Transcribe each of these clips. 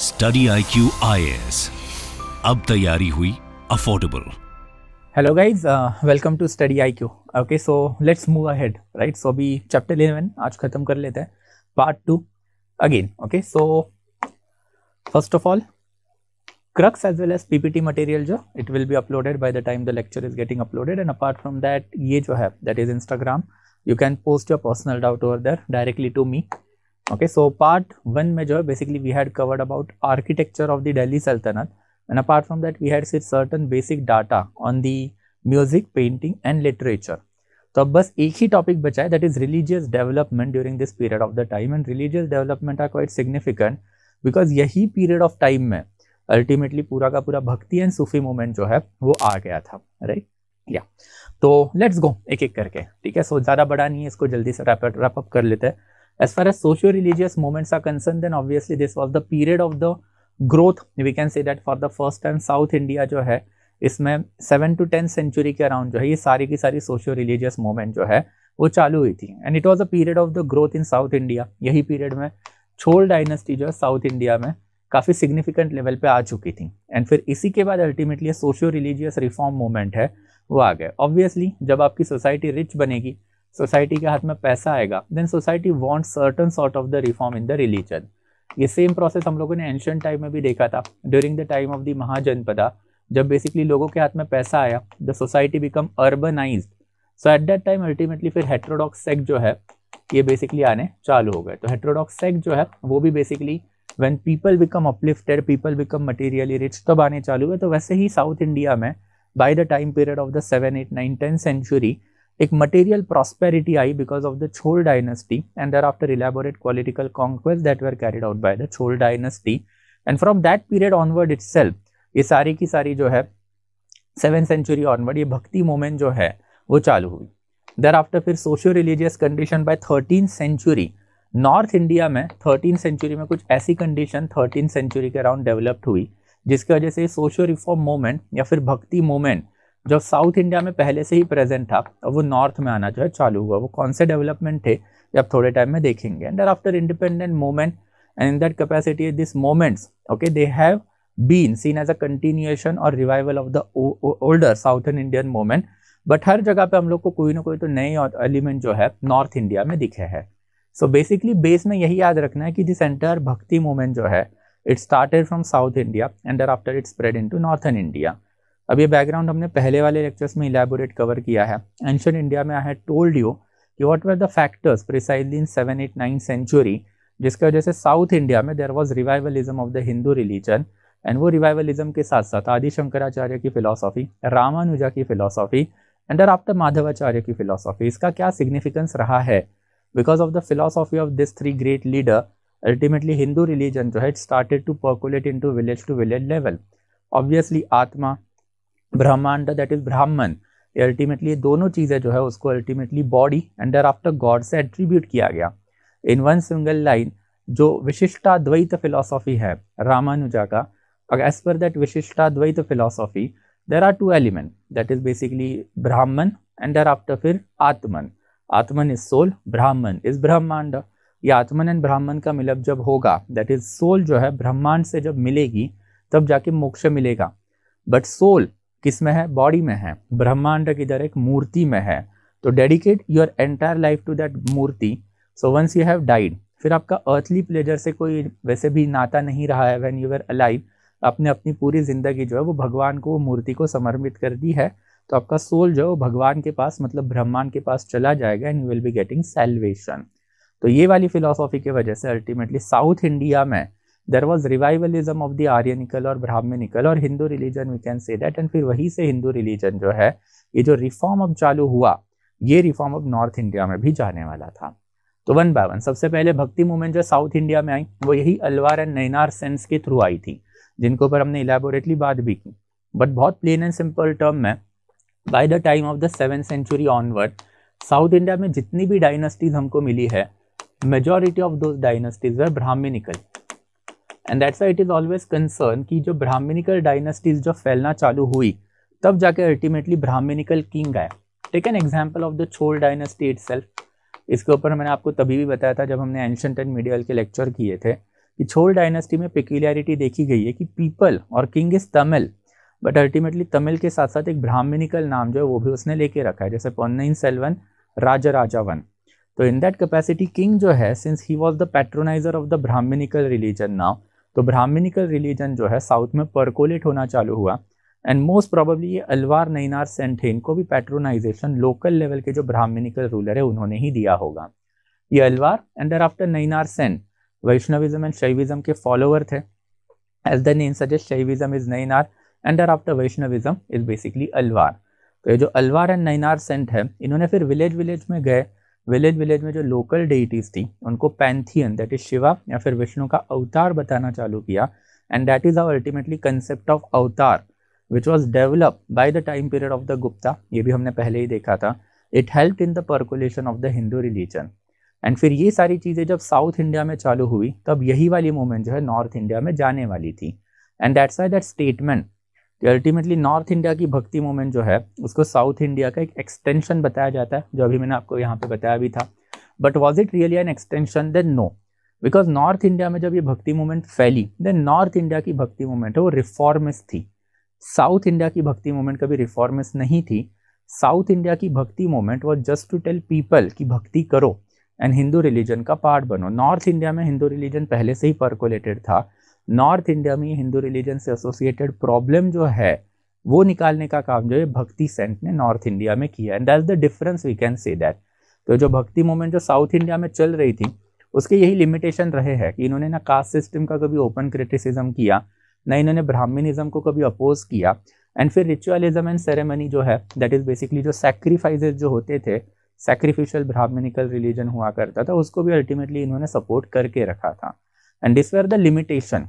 Study I Q अब तैयारी हुई affordable hello guys welcome to study I Q okay so let's move ahead right so अभी chapter eleven आज खत्म कर लेते हैं part two again okay so first of all crux as well as PPT material जो it will be uploaded by the time the lecture is getting uploaded and apart from that ये जो है that is Instagram you can post your personal doubt over there directly to me okay so part one में जो है basically we had covered about architecture of the delhi सल्तनत and apart from that we had seen certain basic data on the music painting and literature तो अब बस एक ही topic बचा है that is religious development during this period of the time and religious development are quite significant because यही period of time में ultimately पूरा का पूरा भक्ति एंड सूफी मूवमेंट जो है वो आ गया था राइट right? या तो लेट्स गो एक एक करके ठीक है सो so, ज़्यादा बड़ा नहीं है इसको जल्दी से रैप रैप अप कर लेते हैं As far as socio-religious movements are concerned, then obviously this was the period of the growth. We can say that for the first time South India जो है इसमें सेवन to टेन century के around जो है ये सारी की सारी socio religious मूवमेंट जो है वो चालू हुई थी and it was a period of the growth in south india यही period में छोल dynasty जो है south india में काफ़ी सिग्निफिकेंट लेवल पे आ चुकी थी एंड फिर इसी के बाद ultimately socio religious reform movement है वो आ गए ऑब्वियसली जब आपकी सोसाइटी रिच बनेगी सोसाइटी के हाथ में पैसा आएगा then society want certain sort of the reform in the religion ये सेम प्रोसेस हम लोगों ने एंशियंट टाइम में भी देखा था during the time of the Mahajanapada जब बेसिकली लोगों के हाथ में पैसा आया the society become urbanise so at that time ultimately फिर हेट्रोडॉक्स सेक जो है ये बेसिकली आने चालू हो गए तो हेट्रोडॉक्स सेक जो है वो भी basically when people become uplifted people become materially rich तब आने चालू हुए तो वैसे ही साउथ इंडिया में by the time period of the seven eight nine ten century एक मटेरियल प्रॉस्पेरिटी आई because of the Chola dynasty and thereafter elaborate political conquest that were carried out by the Chola dynasty and from that period onward itself ये सारी की सारी जो है seven century onward ये भक्ति मोमेंट जो है वो चालू हुई देर आफ्टर फिर socio religious condition by thirteen century North India में थर्टीन सेंचुरी में कुछ ऐसी कंडीशन थर्टीन सेंचुरी के अराउंड डेवलप्ड हुई जिसकी वजह से सोशियो रिफॉर्म मोमेंट या फिर भक्ति मोमेंट जो साउथ इंडिया में पहले से ही प्रेजेंट था और वो नॉर्थ में आना जो है चालू हुआ वो कौन से डेवलपमेंट थे ये आप थोड़े टाइम में देखेंगे and after independent moment and in that capacity this moments okay they have been seen as a continuation और revival of the older South Indian moment but हर जगह पे हम लोग को कोई ना कोई तो नए एलिमेंट जो है नॉर्थ इंडिया में दिखे हैं सो बेसिकली बेस में यही याद रखना है कि दिस एंटर भक्ति मोमेंट जो है it started from South India and after it spread into northern India अब ये बैकग्राउंड हमने पहले वाले लेक्चर्स में इलेबोरेट कवर किया है एंशंट इंडिया में आई हैड टोल्ड यू कि what were the factors precisely in seven eight nine century जिसकी वजह से साउथ इंडिया में there was revivalism of the Hindu religion and वो रिवाइवलिज्म के साथ साथ आदि शंकराचार्य की फिलोसॉफी रामानुजा की फिलोसॉफी एंड आफ्टर माधवाचार्य की फिलोसॉफी इसका क्या सिग्निफिकेंस रहा है because of the philosophy of this three great leader ultimately Hindu religion जो है it started to percolate into village to village level obviously atma brahmand that is ब्राह्मण ये अल्टीमेटली ये दोनों चीज़ें जो है उसको ultimately body and after God से एट्रीब्यूट किया गया इन वन सिंगल लाइन जो द्वैत फिलोसॉफी है रामानुजा का as per that Dvaita philosophy there are two element that is basically Brahman and thereafter फिर आत्मन आत्मन इज सोल ब्राह्मण इज ब्रह्मांड ये आत्मन एंड ब्राह्मण का मिलप जब होगा दैट इज सोल जो है ब्रह्मांड से जब मिलेगी तब जाके मोक्ष मिलेगा बट सोल किस में है बॉडी में है ब्रह्मांड किधर एक मूर्ति में है तो dedicate your entire life to that murti so once you have died फिर आपका अर्थली प्लेजर से कोई वैसे भी नाता नहीं रहा है वैन यू आर अलाइव आपने अपनी पूरी ज़िंदगी जो है वो भगवान को वो मूर्ति को समर्पित कर दी है तो आपका सोल जो है वो भगवान के पास मतलब ब्रह्मांड के पास चला जाएगा and you will be getting salvation तो ये वाली फिलोसॉफी की वजह से अल्टीमेटली साउथ इंडिया में there was revivalism of the Aryanical और ब्राह्मणिकल और Hindu religion we can say that and फिर वहीं से हिंदू रिलीजन जो है ये जो रिफॉर्म अब चालू हुआ ये रिफॉर्म अब नॉर्थ इंडिया में भी जाने वाला था तो वन बाय वन सबसे पहले भक्ति मूवमेंट जो साउथ इंडिया में आई वो यही अलवार एंड नैनार सेंस के थ्रू आई थी जिनको पर हमने इलेबोरेटली बात भी की बट बहुत प्लेन एंड सिंपल टर्म में by the time of the seven century onward South India में जितनी भी डायनेस्टीज हमको मिली है मेजोरिटी ऑफ दो dynasties were Brahmanical and that's why it is always concern कि जो ब्राह्मणिकल डायनेस्टीज जब फैलना चालू हुई तब जाके अल्टीमेटली ब्राह्मणिकल किंग आया take an example of the Chola dynasty it इसके ऊपर मैंने आपको तभी भी बताया था जब हमने एंशंट एंड मीडियल के लेक्चर किए थे कि छोल डायनेस्टी में पिक्यूलियरिटी देखी गई है कि पीपल और king is Tamil but ultimately Tamil के साथ साथ एक ब्राह्मणिकल नाम जो है वो भी उसने लेके रखा है जैसे पन्नईन सेल्वन राजा राजा वन तो इन दैट कैपेसिटी किंग जो है since he was the patroniser of the Brahmanical religion now तो ब्राह्मणिकल रिलीजन जो है साउथ में परकोलेट होना चालू हुआ एंड मोस्ट प्रोबेबली ये अलवार नैनार सेंटेन को भी पैट्रोनाइजेशन लोकल लेवल के जो ब्राह्मणिकल रूलर है उन्होंने ही दिया होगा ये Alvar and after Nayanar saints Vaishnavism and Shaivism के फॉलोअर थे as the name suggest Shaivism is Nayanar and after Vaishnavism is basically Alvar तो ये जो अलवार एंड नैनार सेंट है इन्होंने फिर विलेज विलेज में गए विलेज विलेज में जो लोकल डेइटीज़ थी उनको पैंथियन दैट इज़ शिवा या फिर विष्णु का अवतार बताना चालू किया and that is our ultimately concept of avatar which was develop by the time period of the Gupta ये भी हमने पहले ही देखा था it help in the percolation of the Hindu religion and फिर ये सारी चीज़ें जब साउथ इंडिया में चालू हुई तब यही वाली मूवमेंट जो है नॉर्थ इंडिया में जाने वाली थी and that's I that statement कि अल्टीमेटली नॉर्थ इंडिया की भक्ति मूवमेंट जो है उसको साउथ इंडिया का एक एक्सटेंशन बताया जाता है जो अभी मैंने आपको यहाँ पे बताया भी था but was it really an extension then no because North India में जब ये भक्ति मूवमेंट फैली देन नॉर्थ इंडिया की भक्ति मूवमेंट है वो रिफॉर्मिस्ट थी साउथ इंडिया की भक्ति मूवमेंट कभी रिफॉर्मिस्ट नहीं थी साउथ इंडिया की भक्ति movement was just to tell people की भक्ति करो एंड हिंदू रिलीजन का पार्ट बनो नॉर्थ इंडिया में हिंदू रिलीजन पहले से ही परकोलेटेड था नॉर्थ इंडिया में हिंदू रिलीजन से एसोसिएटेड प्रॉब्लम जो है वो निकालने का काम जो है भक्ति सेंट ने नॉर्थ इंडिया में किया and that the difference we can say that तो जो भक्ति मूवमेंट जो साउथ इंडिया में चल रही थी उसके यही लिमिटेशन रहे हैं कि इन्होंने ना कास्ट सिस्टम का कभी ओपन क्रिटिसिज्म किया ना इन्होंने ब्राह्मणिज्म को कभी अपोज किया एंड फिर रिचुअलिज्म एंड सेरेमनी जो है दैट इज़ बेसिकली जो सेक्रीफाइजेज जो होते थे सेक्रीफिशियल ब्राह्मणिकल रिलीजन हुआ करता था उसको भी अल्टीमेटली इन्होंने सपोर्ट करके रखा था and this were the limitation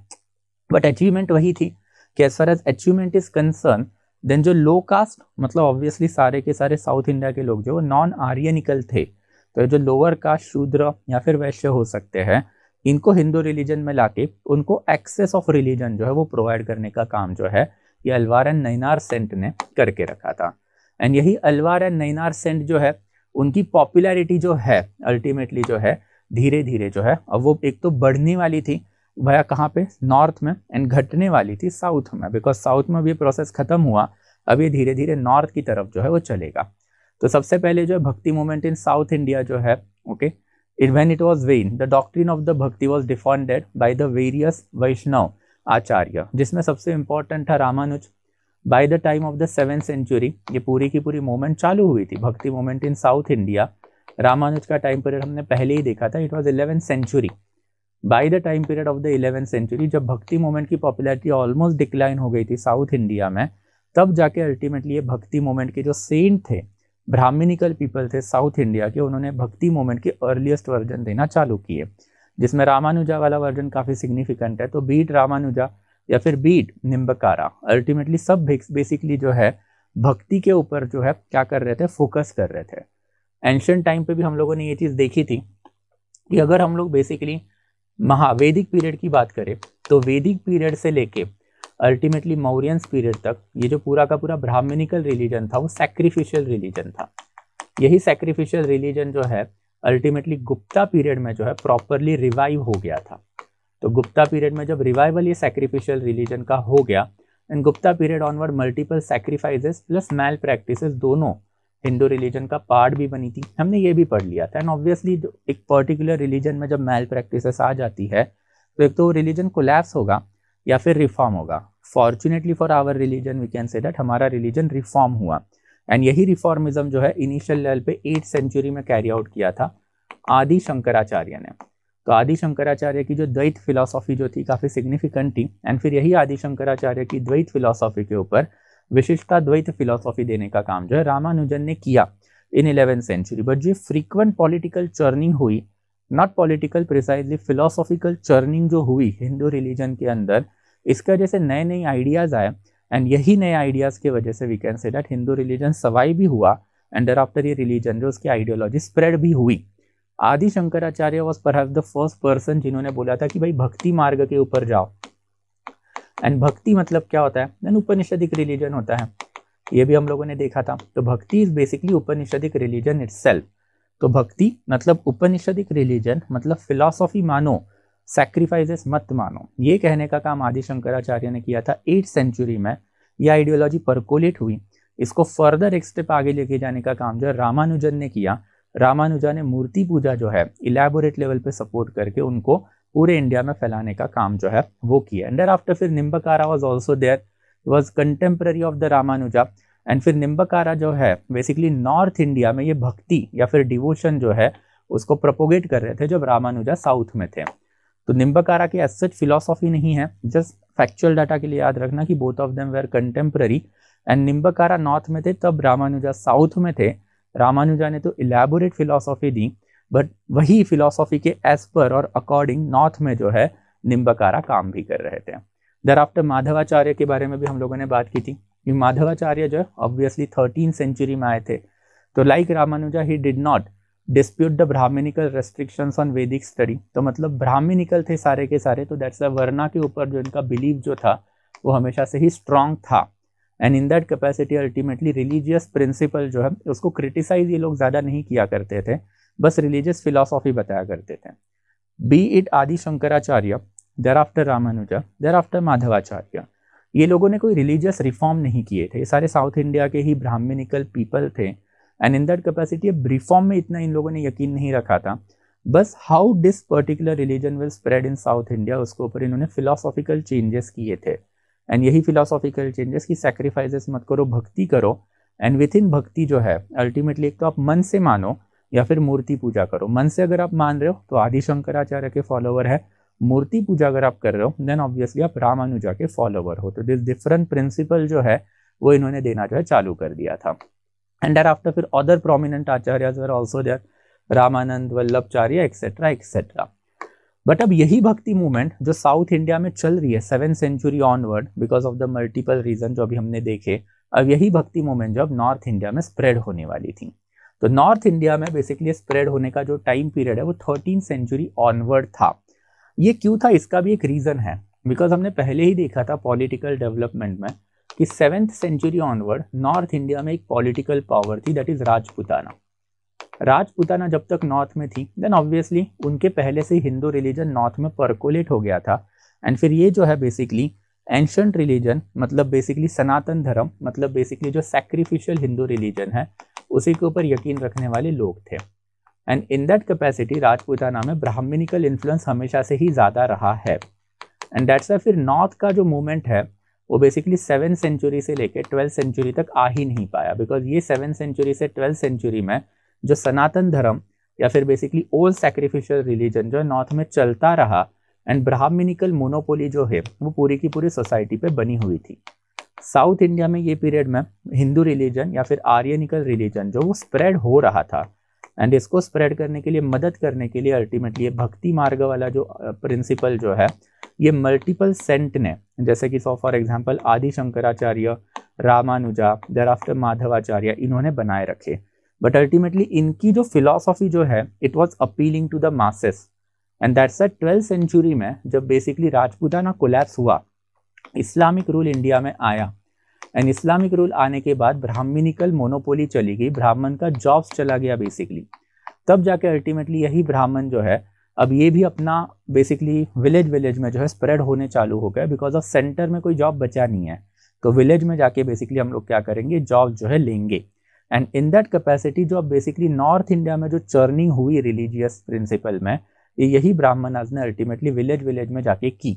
but achievement वही थी कि as far as achievement is concern then जो लो कास्ट मतलब ऑब्वियसली सारे के सारे साउथ इंडिया के लोग जो नॉन आर्यनिकल थे तो जो लोअर कास्ट शूद्र या फिर वैश्य हो सकते हैं इनको हिंदू रिलीजन में लाके उनको एक्सेस ऑफ रिलीजन जो है वो प्रोवाइड करने का काम जो है ये अलवार एंड नैनार सेंट ने करके रखा था एंड यही अलवार एंड नैनार सेंट जो है उनकी पॉपुलैरिटी जो है अल्टीमेटली जो है धीरे धीरे जो है अब वो एक तो बढ़ने वाली थी भैया कहाँ पे नॉर्थ में एंड घटने वाली थी साउथ में बिकॉज साउथ में भी प्रोसेस खत्म हुआ अब ये धीरे धीरे नॉर्थ की तरफ जो है वो चलेगा तो सबसे पहले जो है भक्ति मूवमेंट इन साउथ इंडिया जो है okay it when it was when the doctrine of the bhakti was defended by the various Vaishnava acharya जिसमें सबसे इंपॉर्टेंट था Ramanuja by the time of the seven century ये पूरी की पूरी मूवमेंट चालू हुई थी Bhakti movement in South India Ramanuja का टाइम पीरियड हमने पहले ही देखा था it was eleventh century by the time period of the eleventh century जब भक्ति मूवमेंट की पॉपुलैरिटी ऑलमोस्ट डिक्लाइन हो गई थी साउथ इंडिया में तब जाके अल्टीमेटली ये भक्ति मूवमेंट के जो सेंट थे ब्राह्मणिकल पीपल थे साउथ इंडिया के उन्होंने भक्ति मूवमेंट के अर्लीस्ट वर्जन देना चालू किए जिसमें रामानुजा वाला वर्जन काफ़ी सिग्निफिकेंट है तो बीट रामानुजा या फिर बीट निम्बकारा अल्टीमेटली सब बेसिकली जो है भक्ति के ऊपर जो है क्या कर रहे थे फोकस कर रहे थे एंशंट टाइम पे भी हम लोगों ने ये चीज़ देखी थी कि अगर हम लोग बेसिकली महावैदिक पीरियड की बात करें तो वैदिक पीरियड से लेके अल्टीमेटली मौर्यंस पीरियड तक ये जो पूरा का पूरा ब्राह्मणिकल रिलीजन था वो सेक्रीफिशियल रिलीजन था यही सेक्रीफिशियल रिलीजन जो है अल्टीमेटली गुप्ता पीरियड में जो है प्रॉपरली रिवाइव हो गया था तो गुप्ता पीरियड में जब रिवाइवल ये सेक्रीफिशियल रिलीजन का हो गया and Gupta period onward multiple sacrifices plus malpractice दोनों हिंदू रिलीजन का पार्ट भी बनी थी हमने ये भी पढ़ लिया था एंड ऑब्वियसली एक पर्टिकुलर रिलीजन में जब मैल प्रैक्टिस आ जाती है तो एक तो रिलीजन कोलैप्स होगा या फिर रिफॉर्म होगा fortunately for our religion we can say that हमारा रिलीजन रिफॉर्म हुआ एंड यही रिफॉर्मिज्म जो है इनिशियल लेवल पे एट सेंचुरी में कैरी आउट किया था आदि शंकराचार्य ने तो आदि शंकराचार्य की जो द्वैत फिलोसॉफी जो थी काफ़ी सिग्निफिकेंट थी एंड फिर यही आदि शंकराचार्य की द्वैत फिलोसॉफी के ऊपर विशिष्टता द्वैत फिलोसॉफी देने का काम जो है रामानुजन ने किया इन इलेवन सेंचुरी बट जो फ्रीक्वेंट पॉलिटिकल चर्निंग हुई not political precisely philosophical churning जो हुई हिंदू रिलीजन के अंदर इसके वजह से नए नए आइडियाज़ आए एंड यही नए आइडियाज़ की वजह से we can say that Hindu religion सवाई भी हुआ एंड देर आफ्टर ये रिलीजन जो उसकी आइडियोलॉजी स्प्रेड भी हुई आदि शंकराचार्य वॉज पर फर्स्ट पर्सन जिन्होंने बोला था कि भाई भक्ति मार्ग के ऊपर जाओ एंड भक्ति मतलब क्या होता है देन उपनिषदिक रिलीजन होता है ये भी हम लोगों ने देखा था तो bhakti is basically Upanishadic religion it तो भक्ति मतलब उपनिषदिक रिलीजन मतलब फिलोसॉफी मानो सेक्रीफाइजेस मत मानो ये कहने का काम आदि शंकराचार्य ने किया था एट सेंचुरी में यह आइडियोलॉजी परकोलेट हुई इसको फर्दर एक स्टेप आगे लेके जाने का काम जो रामानुजन ने किया रामानुजा ने मूर्ति पूजा जो है इलेबोरेट लेवल पे सपोर्ट करके उनको पूरे इंडिया में फैलाने का काम जो है वो किया एंड आफ्टर फिर Nimbarka was also there was contemporary of the Ramanuja and फिर निम्बकारा जो है बेसिकली नॉर्थ इंडिया में ये भक्ति या फिर डिवोशन जो है उसको प्रपोगेट कर रहे थे जब रामानुजा साउथ में थे तो निम्बकारा की एज सच फिलोसॉफी नहीं है जस्ट फैक्चुअल डाटा के लिए याद रखना कि both of them were contemporary and Nimbarka north में थे तब रामानुजा साउथ में थे रामानुजा ने तो इलेबोरेट फिलोसॉफी दी बट वही फिलोसॉफी के एज पर और अकॉर्डिंग नॉर्थ में जो है निम्बकारा काम भी कर रहे थे दर आफ्टर माधवाचार्य के बारे में भी हम लोगों ने बात की थी कि माधवाचार्य जो है ऑब्वियसली थर्टीन सेंचुरी में आए थे तो like Ramanuja he did not dispute the brahminical restriction on Vedic study तो मतलब ब्राह्मिनिकल थे सारे के सारे तो दैट्स अ वर्णा के ऊपर जो इनका बिलीव जो था वो हमेशा से ही स्ट्रांग था and in that capacity ultimately religious principle जो है उसको क्रिटिसाइज ये लोग ज़्यादा नहीं किया करते थे बस रिलीजियस फिलोसॉफी बताया करते थे be it Adi Shankaracharya thereafter Ramanuja thereafter Madhvacharya ये लोगों ने कोई रिलीजियस रिफॉर्म नहीं किए थे ये सारे साउथ इंडिया के ही ब्राह्मणिकल पीपल थे एंड इन दैट कैपेसिटी अब रिफॉर्म में इतना इन लोगों ने यकीन नहीं रखा था बस how this particular religion will spread in South India उसके ऊपर इन्होंने फिलोसॉफिकल चेंजेस किए थे एंड यही फिलोसॉफिकल चेंजेस की सेक्रीफाइजेस मत करो भक्ति करो एंड विथ इन भक्ति जो है अल्टीमेटली एक तो आप मन से मानो या फिर मूर्ति पूजा करो मन से अगर आप मान रहे हो तो आदि शंकराचार्य के फॉलोवर है मूर्ति पूजा अगर आप कर रहे हो देन ऑब्वियसली आप रामानुजा के फॉलोवर हो तो दिस डिफरेंट प्रिंसिपल जो है वो इन्होंने देना जो है चालू कर दिया था एंड देर आफ्टर फिर other prominent acharya also there Ramanand Vallabhacharya etcetera etcetera but अब यही भक्ति मूवमेंट जो साउथ इंडिया में चल रही है seven century onward because of the multiple reason जो अभी हमने देखे अब यही भक्ति मूवमेंट जो अब नॉर्थ इंडिया में स्प्रेड होने वाली थी तो नॉर्थ इंडिया में बेसिकली स्प्रेड होने का जो टाइम पीरियड है वो थर्टीन सेंचुरी ऑनवर्ड था ये क्यों था इसका भी एक रीज़न है बिकॉज हमने पहले ही देखा था पॉलिटिकल डेवलपमेंट में कि seventh century onward North India में एक पॉलिटिकल पावर थी दैट इज़ राजपुताना राजपुताना जब तक नॉर्थ में थी देन ऑब्वियसली उनके पहले से हिंदू रिलीजन नॉर्थ में परकोलेट हो गया था एंड फिर ये जो है बेसिकली एंशंट रिलीजन मतलब बेसिकली सनातन धर्म मतलब बेसिकली जो सेक्रीफिशियल हिंदू रिलीजन है उसी के ऊपर यकीन रखने वाले लोग थे and in that capacity Rajputana में ब्राह्मणिकल इन्फ्लुएंस हमेशा से ही ज़्यादा रहा है एंड डेट्स वाई फिर नॉर्थ का जो मूवमेंट है वो बेसिकली सेवन सेंचुरी से लेकर ट्वेल्थ सेंचुरी तक आ ही नहीं पाया बिकॉज ये सेवन सेंचुरी से ट्वेल्थ सेंचुरी में जो सनातन धर्म या फिर बेसिकली ओल्ड सेक्रीफिशियल रिलीजन जो नॉर्थ में चलता रहा एंड ब्राह्मिनिकल मोनोपोली जो है वो पूरी की पूरी सोसाइटी पे बनी हुई थी साउथ इंडिया में ये पीरियड में हिंदू रिलीजन या फिर आर्यनिकल रिलीजन जो वो स्प्रेड हो रहा था एंड इसको स्प्रेड करने के लिए मदद करने के लिए अल्टीमेटली भक्ति मार्ग वाला जो प्रिंसिपल जो है ये मल्टीपल सेंट ने जैसे कि सो for example Adi Shankaracharya Ramanuja thereafter Madhvacharya इन्होंने बनाए रखे बट अल्टीमेटली इनकी जो फिलोसॉफी जो है it was appealing to the masses and that's a twelfth century में जब बेसिकली राजपूताना कोलैप्स हुआ इस्लामिक रूल इंडिया में आया एंड इस्लामिक रूल आने के बाद ब्राह्मणिकल मोनोपोली चली गई ब्राह्मण का जॉब्स चला गया बेसिकली तब जाके अल्टीमेटली यही ब्राह्मण जो है अब ये भी अपना बेसिकली विलेज विलेज में जो है स्प्रेड होने चालू हो गया बिकॉज ऑफ सेंटर में कोई जॉब बचा नहीं है तो विलेज में जाके बेसिकली हम लोग क्या करेंगे जॉब जो है लेंगे एंड इन दैट कैपेसिटी जो अब बेसिकली नॉर्थ इंडिया में जो चर्निंग हुई रिलीजियस प्रिंसिपल में यही ब्राह्मणाज ने अल्टीमेटली विलेज विलेज में जाके की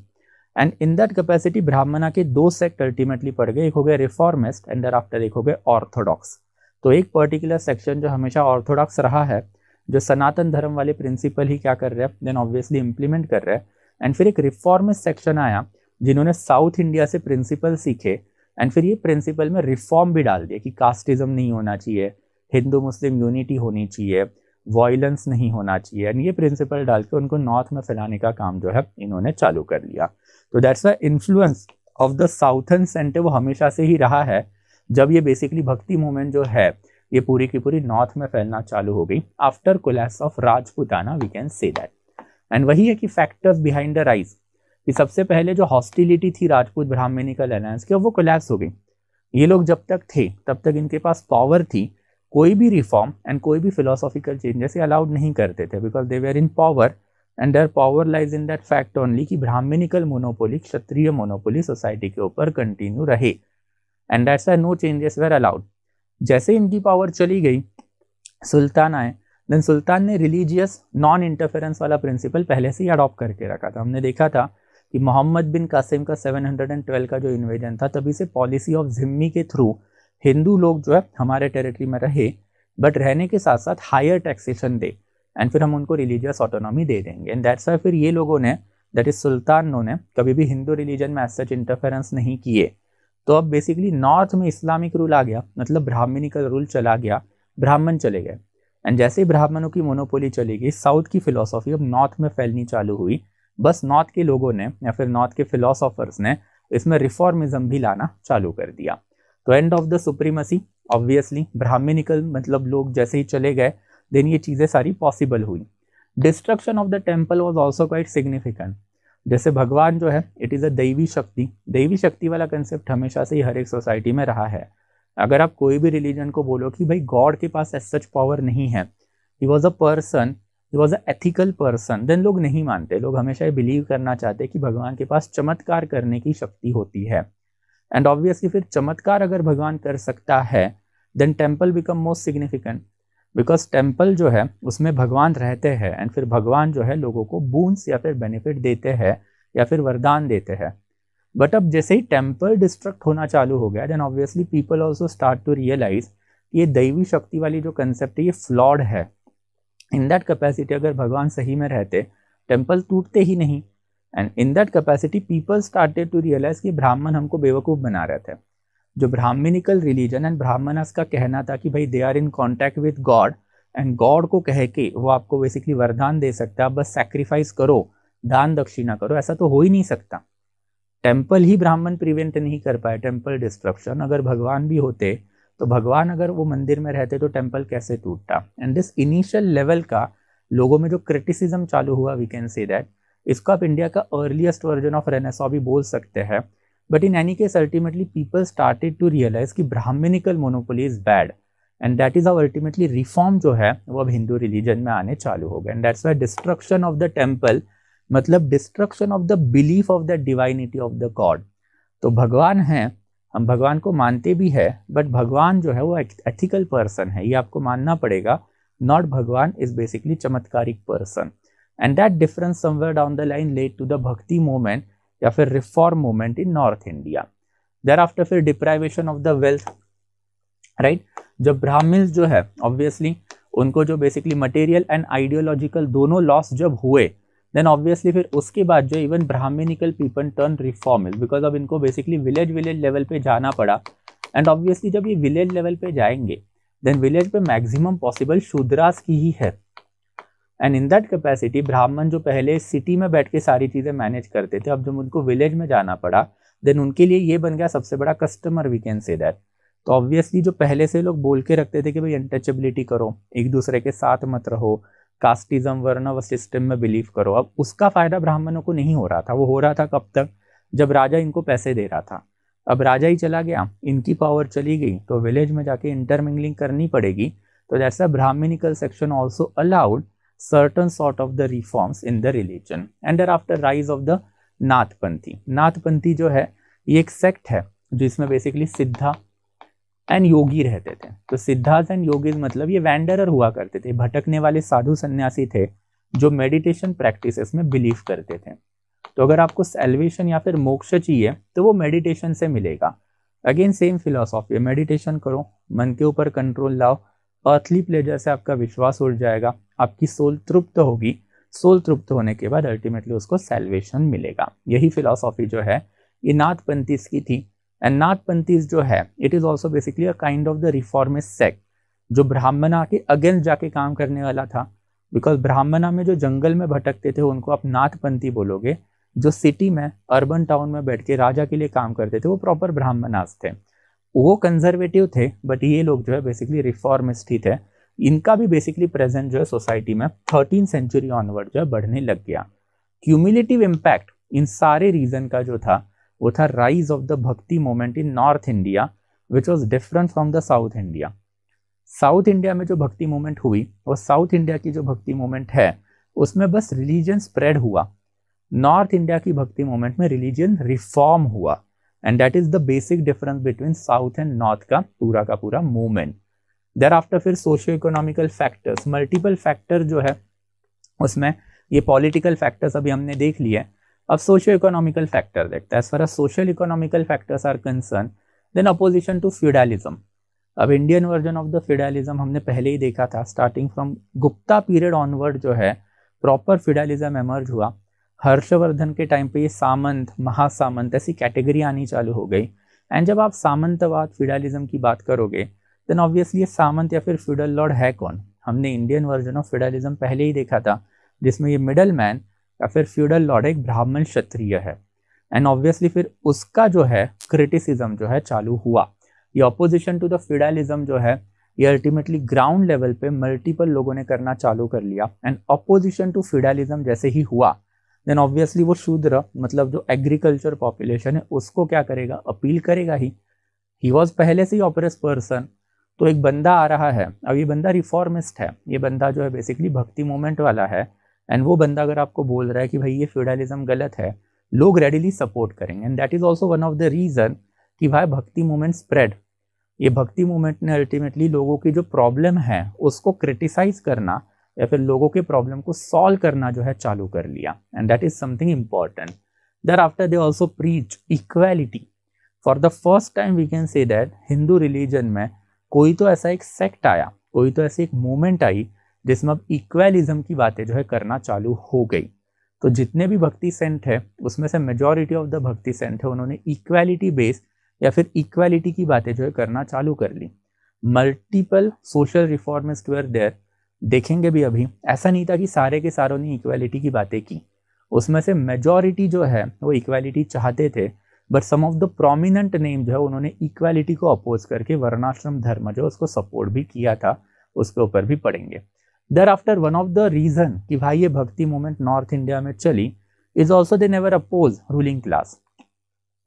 एंड इन दैट कैपेसिटी ब्राह्मणा के दो सेक्ट अल्टीमेटली पड़ गए एक हो गए रिफॉर्मिस्ट एंड आफ्टर एक हो गए ऑर्थोडॉक्स तो एक पर्टिकुलर सेक्शन जो हमेशा ऑर्थोडॉक्स रहा है जो सनातन धर्म वाले प्रिंसिपल ही क्या कर रहे हैं देन ऑब्वियसली इम्प्लीमेंट कर रहे हैं एंड फिर एक रिफॉर्मिस्ट सेक्शन आया जिन्होंने साउथ इंडिया से प्रिंसिपल सीखे एंड फिर ये प्रिंसिपल में रिफॉर्म भी डाल दिया कि कास्टिज्म नहीं होना चाहिए हिंदू मुस्लिम यूनिटी होनी चाहिए वॉयलेंस नहीं होना चाहिए एंड ये प्रिंसिपल डाल के उनको नॉर्थ में फैलाने का काम जो है इन्होंने चालू कर लिया तो that's the influence of the southern centre वो हमेशा से ही रहा है जब ये बेसिकली भक्ति मूवमेंट जो है ये पूरी की पूरी नॉर्थ में फैलना चालू हो गई after collapse of Rajputana we can say that and वही है कि फैक्टर्स बिहाइंड द राइज कि सबसे पहले जो हॉस्टिलिटी थी राजपूत ब्राह्मणिकल अलायंस की वो कोलैप्स हो गई ये लोग जब तक थे तब तक इनके पास पावर थी कोई भी रिफॉर्म एंड कोई भी फिलोसॉफिकल चेंजेस ये अलाउड नहीं करते थे because they were in power and their power lies in that fact only कि brahminical monopoly Kshatriya monopoly society के ऊपर कंटिन्यू रहे and that's are no changes were allowed जैसे इनकी पावर चली गई सुल्तान आए देन सुल्तान ने रिलीजियस नॉन इंटरफेरेंस वाला प्रिंसिपल पहले से ही अडॉप्ट करके रखा था हमने देखा था कि मोहम्मद बिन कासिम का 712 का जो इन्वेजन था तभी से पॉलिसी ऑफ जिम्मी के थ्रू हिंदू लोग जो है हमारे टेरिटरी में रहे बट रहने के साथ साथ हायर टैक्सेशन दे एंड फिर हम उनको रिलीजियस ऑटोनॉमी दे देंगे एंड दैट्स फिर ये लोगों ने दैट इज सुल्तानों ने कभी भी हिंदू रिलीजन में सच इंटरफेरेंस नहीं किए तो अब बेसिकली नॉर्थ में इस्लामिक रूल आ गया मतलब ब्राह्मणी का रूल चला गया ब्राह्मण चले गए एंड जैसे ही ब्राह्मणों की मोनोपोली चली गई साउथ की फिलोसॉफी अब नॉर्थ में फैलनी चालू हुई बस नॉर्थ के लोगों ने या फिर नॉर्थ के फिलोसॉफर्स ने इसमें रिफॉर्मिज्म भी लाना चालू कर दिया तो end of the supremacy obviously brahminical मतलब लोग जैसे ही चले गए देन ये चीज़ें सारी पॉसिबल हुई destruction of the temple was also quite significant जैसे भगवान जो है इट इज़ अ दैवी शक्ति दैवी शक्ति वाला कंसेप्ट हमेशा से ही हर एक सोसाइटी में रहा है अगर आप कोई भी रिलीजन को बोलो कि भाई गॉड के पास एस सच पावर नहीं है he was a person he was a ethical person then लोग नहीं मानते लोग हमेशा ये बिलीव करना चाहते कि भगवान के पास चमत्कार करने की शक्ति होती है एंड ऑब्वियसली फिर चमत्कार अगर भगवान कर सकता है then temple become most significant because temple जो है उसमें भगवान रहते हैं एंड फिर भगवान जो है लोगों को बूंस या फिर बेनिफिट देते हैं या फिर वरदान देते हैं बट अब जैसे ही टेम्पल डिस्ट्रक्ट होना चालू हो गया then obviously people also start to realise ये दैवी शक्ति वाली जो कंसेप्ट है ये फ्लॉड है इन दैट कैपेसिटी अगर भगवान सही में रहते टेम्पल टूटते ही नहीं and in that capacity people started to realise कि ब्राह्मण हमको बेवकूफ़ बना रहे थे जो ब्राह्मणिकल रिलीजन एंड ब्राह्मणस का कहना था कि भाई they are in contact with God and God को कह के वो आपको बेसिकली वरदान दे सकता है बस सेक्रीफाइस करो दान दक्षिणा करो ऐसा तो हो ही नहीं सकता टेम्पल ही ब्राह्मण प्रिवेंट नहीं कर पाए टेम्पल डिस्ट्रक्शन अगर भगवान भी होते तो भगवान अगर वो मंदिर में रहते तो टेम्पल कैसे टूटता एंड दिस इनिशियल लेवल का लोगों में जो क्रिटिसिज्म चालू हुआ वी कैन से दैट इसको आप इंडिया का अर्लीस्ट वर्जन ऑफ रेनेसा भी बोल सकते हैं but in any case ultimately people started to realise कि brahminical monopoly is bad and that is how ultimately reform जो है वो अब हिंदू रिलीजन में आने चालू हो गए and that's why destruction of the temple मतलब destruction of the belief of the divinity of the God तो भगवान है हम भगवान को मानते भी है बट भगवान जो है वो एथिकल पर्सन है ये आपको मानना पड़ेगा नॉट भगवान इज बेसिकली चमत्कारिक person and that difference somewhere down the line led to the bhakti movement या फिर reform movement in north India thereafter फिर deprivation of the wealth right जब ब्राह्मण जो है ऑब्वियसली उनको जो बेसिकली मटेरियल एंड आइडियोलॉजिकल दोनों लॉस जब हुए देन ऑब्वियसली फिर उसके बाद जो even brahminical people turn reform because अब इनको बेसिकली विलेज विलेज लेवल पे जाना पड़ा एंड ऑब्वियसली जब ये विलेज लेवल पे जाएंगे देन विलेज पे मैक्सिमम पॉसिबल शूद्रास की ही है एंड इन दैट कैपेसिटी ब्राह्मण जो पहले सिटी में बैठ के सारी चीज़ें मैनेज करते थे अब जब उनको विलेज में जाना पड़ा देन उनके लिए ये बन गया सबसे बड़ा customer we can say that तो ऑब्वियसली जो पहले से लोग बोल के रखते थे कि भाई अनटचेबिलिटी करो एक दूसरे के साथ मत रहो कास्टिज्म वर्ण व सिस्टम में बिलीव करो अब उसका फ़ायदा ब्राह्मणों को नहीं हो रहा था वो हो रहा था कब तक जब राजा इनको पैसे दे रहा था अब राजा ही चला गया इनकी पावर चली गई तो विलेज में जाके इंटरमिंगलिंग करनी पड़ेगी तो जैसा brahminical section also allowed certain sort of the reforms in the religion and thereafter rise of the Nathpanthi Nathpanthi जो है ये एक सेक्ट है जिसमें बेसिकली सिद्धा एंड योगी रहते थे तो सिद्धाज एंड योगी मतलब ये वैंडरर हुआ करते थे भटकने वाले साधु सन्यासी थे जो मेडिटेशन प्रैक्टिसेस में बिलीव करते थे तो अगर आपको सेल्वेशन या फिर मोक्ष चाहिए तो वो मेडिटेशन से मिलेगा अगेन सेम फिलोसॉफी मेडिटेशन करो मन के ऊपर कंट्रोल लाओ अर्थली प्लेजर से आपका विश्वास उठ जाएगा आपकी सोल तृप्त होगी सोल तृप्त होने के बाद अल्टीमेटली उसको सेल्वेशन मिलेगा यही फिलोसॉफी जो है ये नाथ पंथीस की थी एंड नाथ पंथीस जो है it is also basically a kind of the reformist sect जो ब्राह्मणा के अगेंस्ट जाके काम करने वाला था बिकॉज ब्राह्मणा में जो जंगल में भटकते थे उनको आप नाथपंथी बोलोगे जो सिटी में अर्बन टाउन में बैठ के राजा के लिए काम करते थे वो प्रॉपर ब्राह्मणास थे वो कंजर्वेटिव थे बट ये लोग जो है बेसिकली रिफॉर्मिस्ट ही थे इनका भी बेसिकली प्रेजेंट जो है सोसाइटी में थर्टीन सेंचुरी ऑनवर्ड जो है बढ़ने लग गया क्यूमिलेटिव इम्पैक्ट इन सारे रीजन का जो था वो था rise of the bhakti movement in north India which was different from the South India South India में जो भक्ति मूवमेंट हुई और साउथ इंडिया की जो भक्ति मूवमेंट है उसमें बस रिलीजन स्प्रेड हुआ नॉर्थ इंडिया की भक्ति मूवमेंट में रिलीजन रिफॉर्म हुआ and that is the basic difference between south and north का पूरा का पूरा मूवमेंट देर आफ्टर फिर socio economical factors multiple factor जो है उसमें ये पॉलिटिकल फैक्टर्स अभी हमने देख लिए अब सोशो इकोनॉमिकल फैक्टर देखते हैं as far as social economical factors are concern then opposition to feudalism अब Indian version of the feudalism हमने पहले ही देखा था starting from Gupta period onward जो है प्रॉपर फ्यूडलिज्म एमर्ज हुआ हर्षवर्धन के टाइम पे ये सामंत महासामंत ऐसी कैटेगरी आनी चालू हो गई एंड जब आप सामंतवाद फ्यूडलिज्म की बात करोगे देन ऑब्वियसली सामंत या फिर फ्यूडल लॉर्ड है कौन हमने इंडियन वर्जन ऑफ फ्यूडलिज्म पहले ही देखा था जिसमें ये मिडल मैन या फिर फ्यूडल लॉर्ड एक ब्राह्मण क्षत्रिय है एंड ऑब्वियसली फिर उसका जो है क्रिटिसिज्म जो है चालू हुआ ये अपोजिशन टू द फ्यूडलिज्म जो है ये अल्टीमेटली ग्राउंड लेवल पे मल्टीपल लोगों ने करना चालू कर लिया एंड अपोजिशन टू फ्यूडलिज्म जैसे ही हुआ देन ऑब्वियसली वो शूद्र मतलब जो एग्रीकल्चर पॉपुलेशन है उसको क्या करेगा अपील करेगा ही ही वॉज पहले से ही ऑपरेस पर्सन तो एक बंदा आ रहा है अब ये बंदा रिफॉर्मिस्ट है ये बंदा जो है बेसिकली भक्ति मूवमेंट वाला है एंड वो बंदा अगर आपको बोल रहा है कि भाई ये फ्यूडलिज्म गलत है लोग रेडिली सपोर्ट करेंगे and that is also one of the reason कि भाई भक्ति मूवमेंट स्प्रेड ये भक्ति मूवमेंट ने अल्टीमेटली लोगों की जो प्रॉब्लम है उसको क्रिटिसाइज करना या फिर लोगों के प्रॉब्लम को सॉल्व करना जो है चालू कर लिया and that is something important thereafter they also preach equality for the first time we can say that Hindu religion में कोई तो ऐसा एक सेक्ट आया कोई तो ऐसी एक मोमेंट आई जिसमें अब इक्वेलिज्म की बातें जो है करना चालू हो गई तो जितने भी भक्ति सेंट है उसमें से majority of the bhakti saint है उन्होंने इक्वेलिटी बेस्ड या फिर इक्वेलिटी की बातें जो है करना चालू कर ली multiple social reformist where there देखेंगे भी अभी ऐसा नहीं था कि सारे के सारों ने इक्वेलिटी की बातें की उसमें से मेजोरिटी जो है वो इक्वेलिटी चाहते थे but some of the prominent name जो है उन्होंने इक्वालिटी को अपोज करके वर्णाश्रम धर्म जो उसको सपोर्ट भी किया था उसके ऊपर भी पढ़ेंगे thereafter one of the reason कि भाई ये भक्ति मूवमेंट नॉर्थ इंडिया में चली is also they never oppose ruling class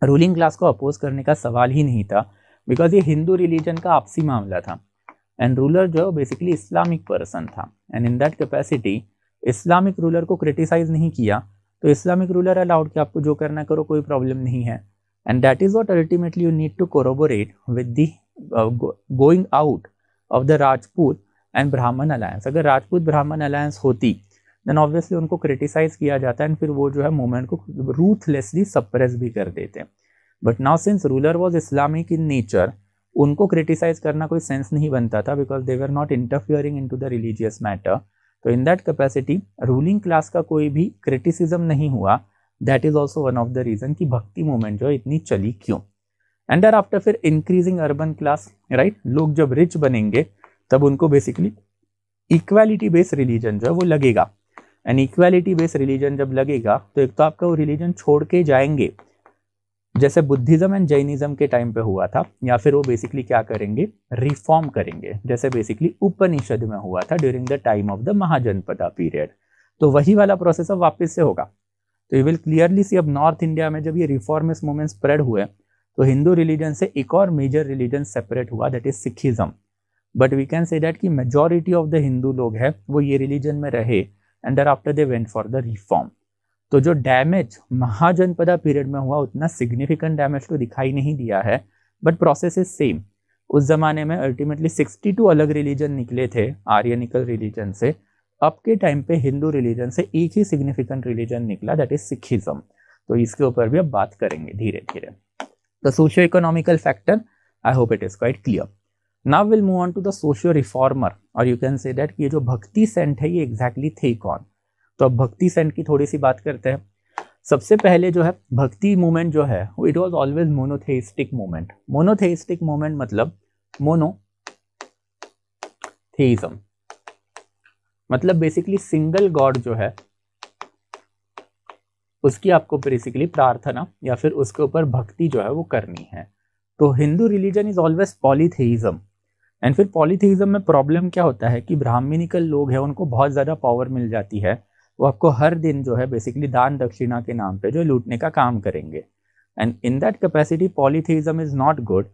ruling class को अपोज करने का सवाल ही नहीं था बिकॉज ये हिंदू रिलीजन का आपसी मामला था एंड रूलर जो है बेसिकली इस्लामिक पर्सन था and in that capacity Islamic ruler को क्रिटिसाइज नहीं किया तो इस्लामिक रूलर अलाउड कि आपको जो करना करो कोई प्रॉब्लम नहीं है and that is what ultimately you need to corroborate with the going out of the Rajput and Brahmin alliance अगर राजपूत ब्राह्मण अलायंस होती देन ऑब्वियसली उनको क्रिटिसाइज किया जाता है एंड फिर वो जो है मूवमेंट को रूथलेसली सप्रेस भी कर देते हैं but now since ruler was Islamic in nature उनको क्रिटिसाइज करना कोई सेंस नहीं बनता था because they were not interfering into the religious matter तो इन दैट कैपेसिटी रूलिंग क्लास का कोई भी क्रिटिसिज्म नहीं हुआ that is also one of the reason कि भक्ति मूवमेंट जो है इतनी चली क्यों एंड देर आफ्टर फिर इंक्रीजिंग अर्बन क्लास राइट लोग जब रिच बनेंगे तब उनको बेसिकली इक्वालिटी बेस्ड रिलीजन जो है वो लगेगा एंड इक्वालिटी बेस्ड रिलीजन जब लगेगा तो एक तो आपका वो रिलीजन छोड़ के जाएंगे जैसे बुद्धिज़्म एंड जैनिज़्म के टाइम पे हुआ था या फिर वो बेसिकली क्या करेंगे रिफॉर्म करेंगे जैसे बेसिकली उपनिषद में हुआ था during the time of the Mahajanapada period तो वही वाला प्रोसेस अब वापस से होगा तो यू विल क्लियरली सी अब नॉर्थ इंडिया में जब ये रिफॉर्मिस्ट मूवमेंट स्प्रेड हुए तो हिंदू रिलीजन से एक और मेजर रिलीजन सेपरेट हुआ that is Sikhism but we can say that कि मेजोरिटी ऑफ द हिंदू लोग हैं वो ये रिलीजन में रहे and thereafter they went for the reform तो जो डैमेज महाजनपदा पीरियड में हुआ उतना सिग्निफिकेंट डैमेज तो दिखाई नहीं दिया है बट प्रोसेस इज सेम उस ज़माने में अल्टीमेटली 62 अलग रिलीजन निकले थे आर्यनिकल रिलीजन से अब के टाइम पे हिंदू रिलीजन से एक ही सिग्निफिकेंट रिलीजन निकला दैट इज सिखिज़म तो इसके ऊपर भी अब बात करेंगे धीरे धीरे the socio economical factor I hope it is quite clear now will move on to the socio reformer और यू कैन से दैट ये जो भक्ति सेंट है ये एग्जैक्टली exactly थे कौन तो अब भक्ति सेंट की थोड़ी सी बात करते हैं सबसे पहले जो है भक्ति मूवमेंट जो है it was always monotheistic movement monotheistic movement मतलब मोनो थेइज्म मतलब बेसिकली सिंगल गॉड जो है उसकी आपको बेसिकली प्रार्थना या फिर उसके ऊपर भक्ति जो है वो करनी है तो Hindu religion is always polytheism and फिर पॉलीथेइज्म में प्रॉब्लम क्या होता है कि ब्राह्मणिकल लोग हैं उनको बहुत ज़्यादा पावर मिल जाती है वो आपको हर दिन जो है बेसिकली दान दक्षिणा के नाम पे जो लूटने का काम करेंगे and in that capacity polytheism is not good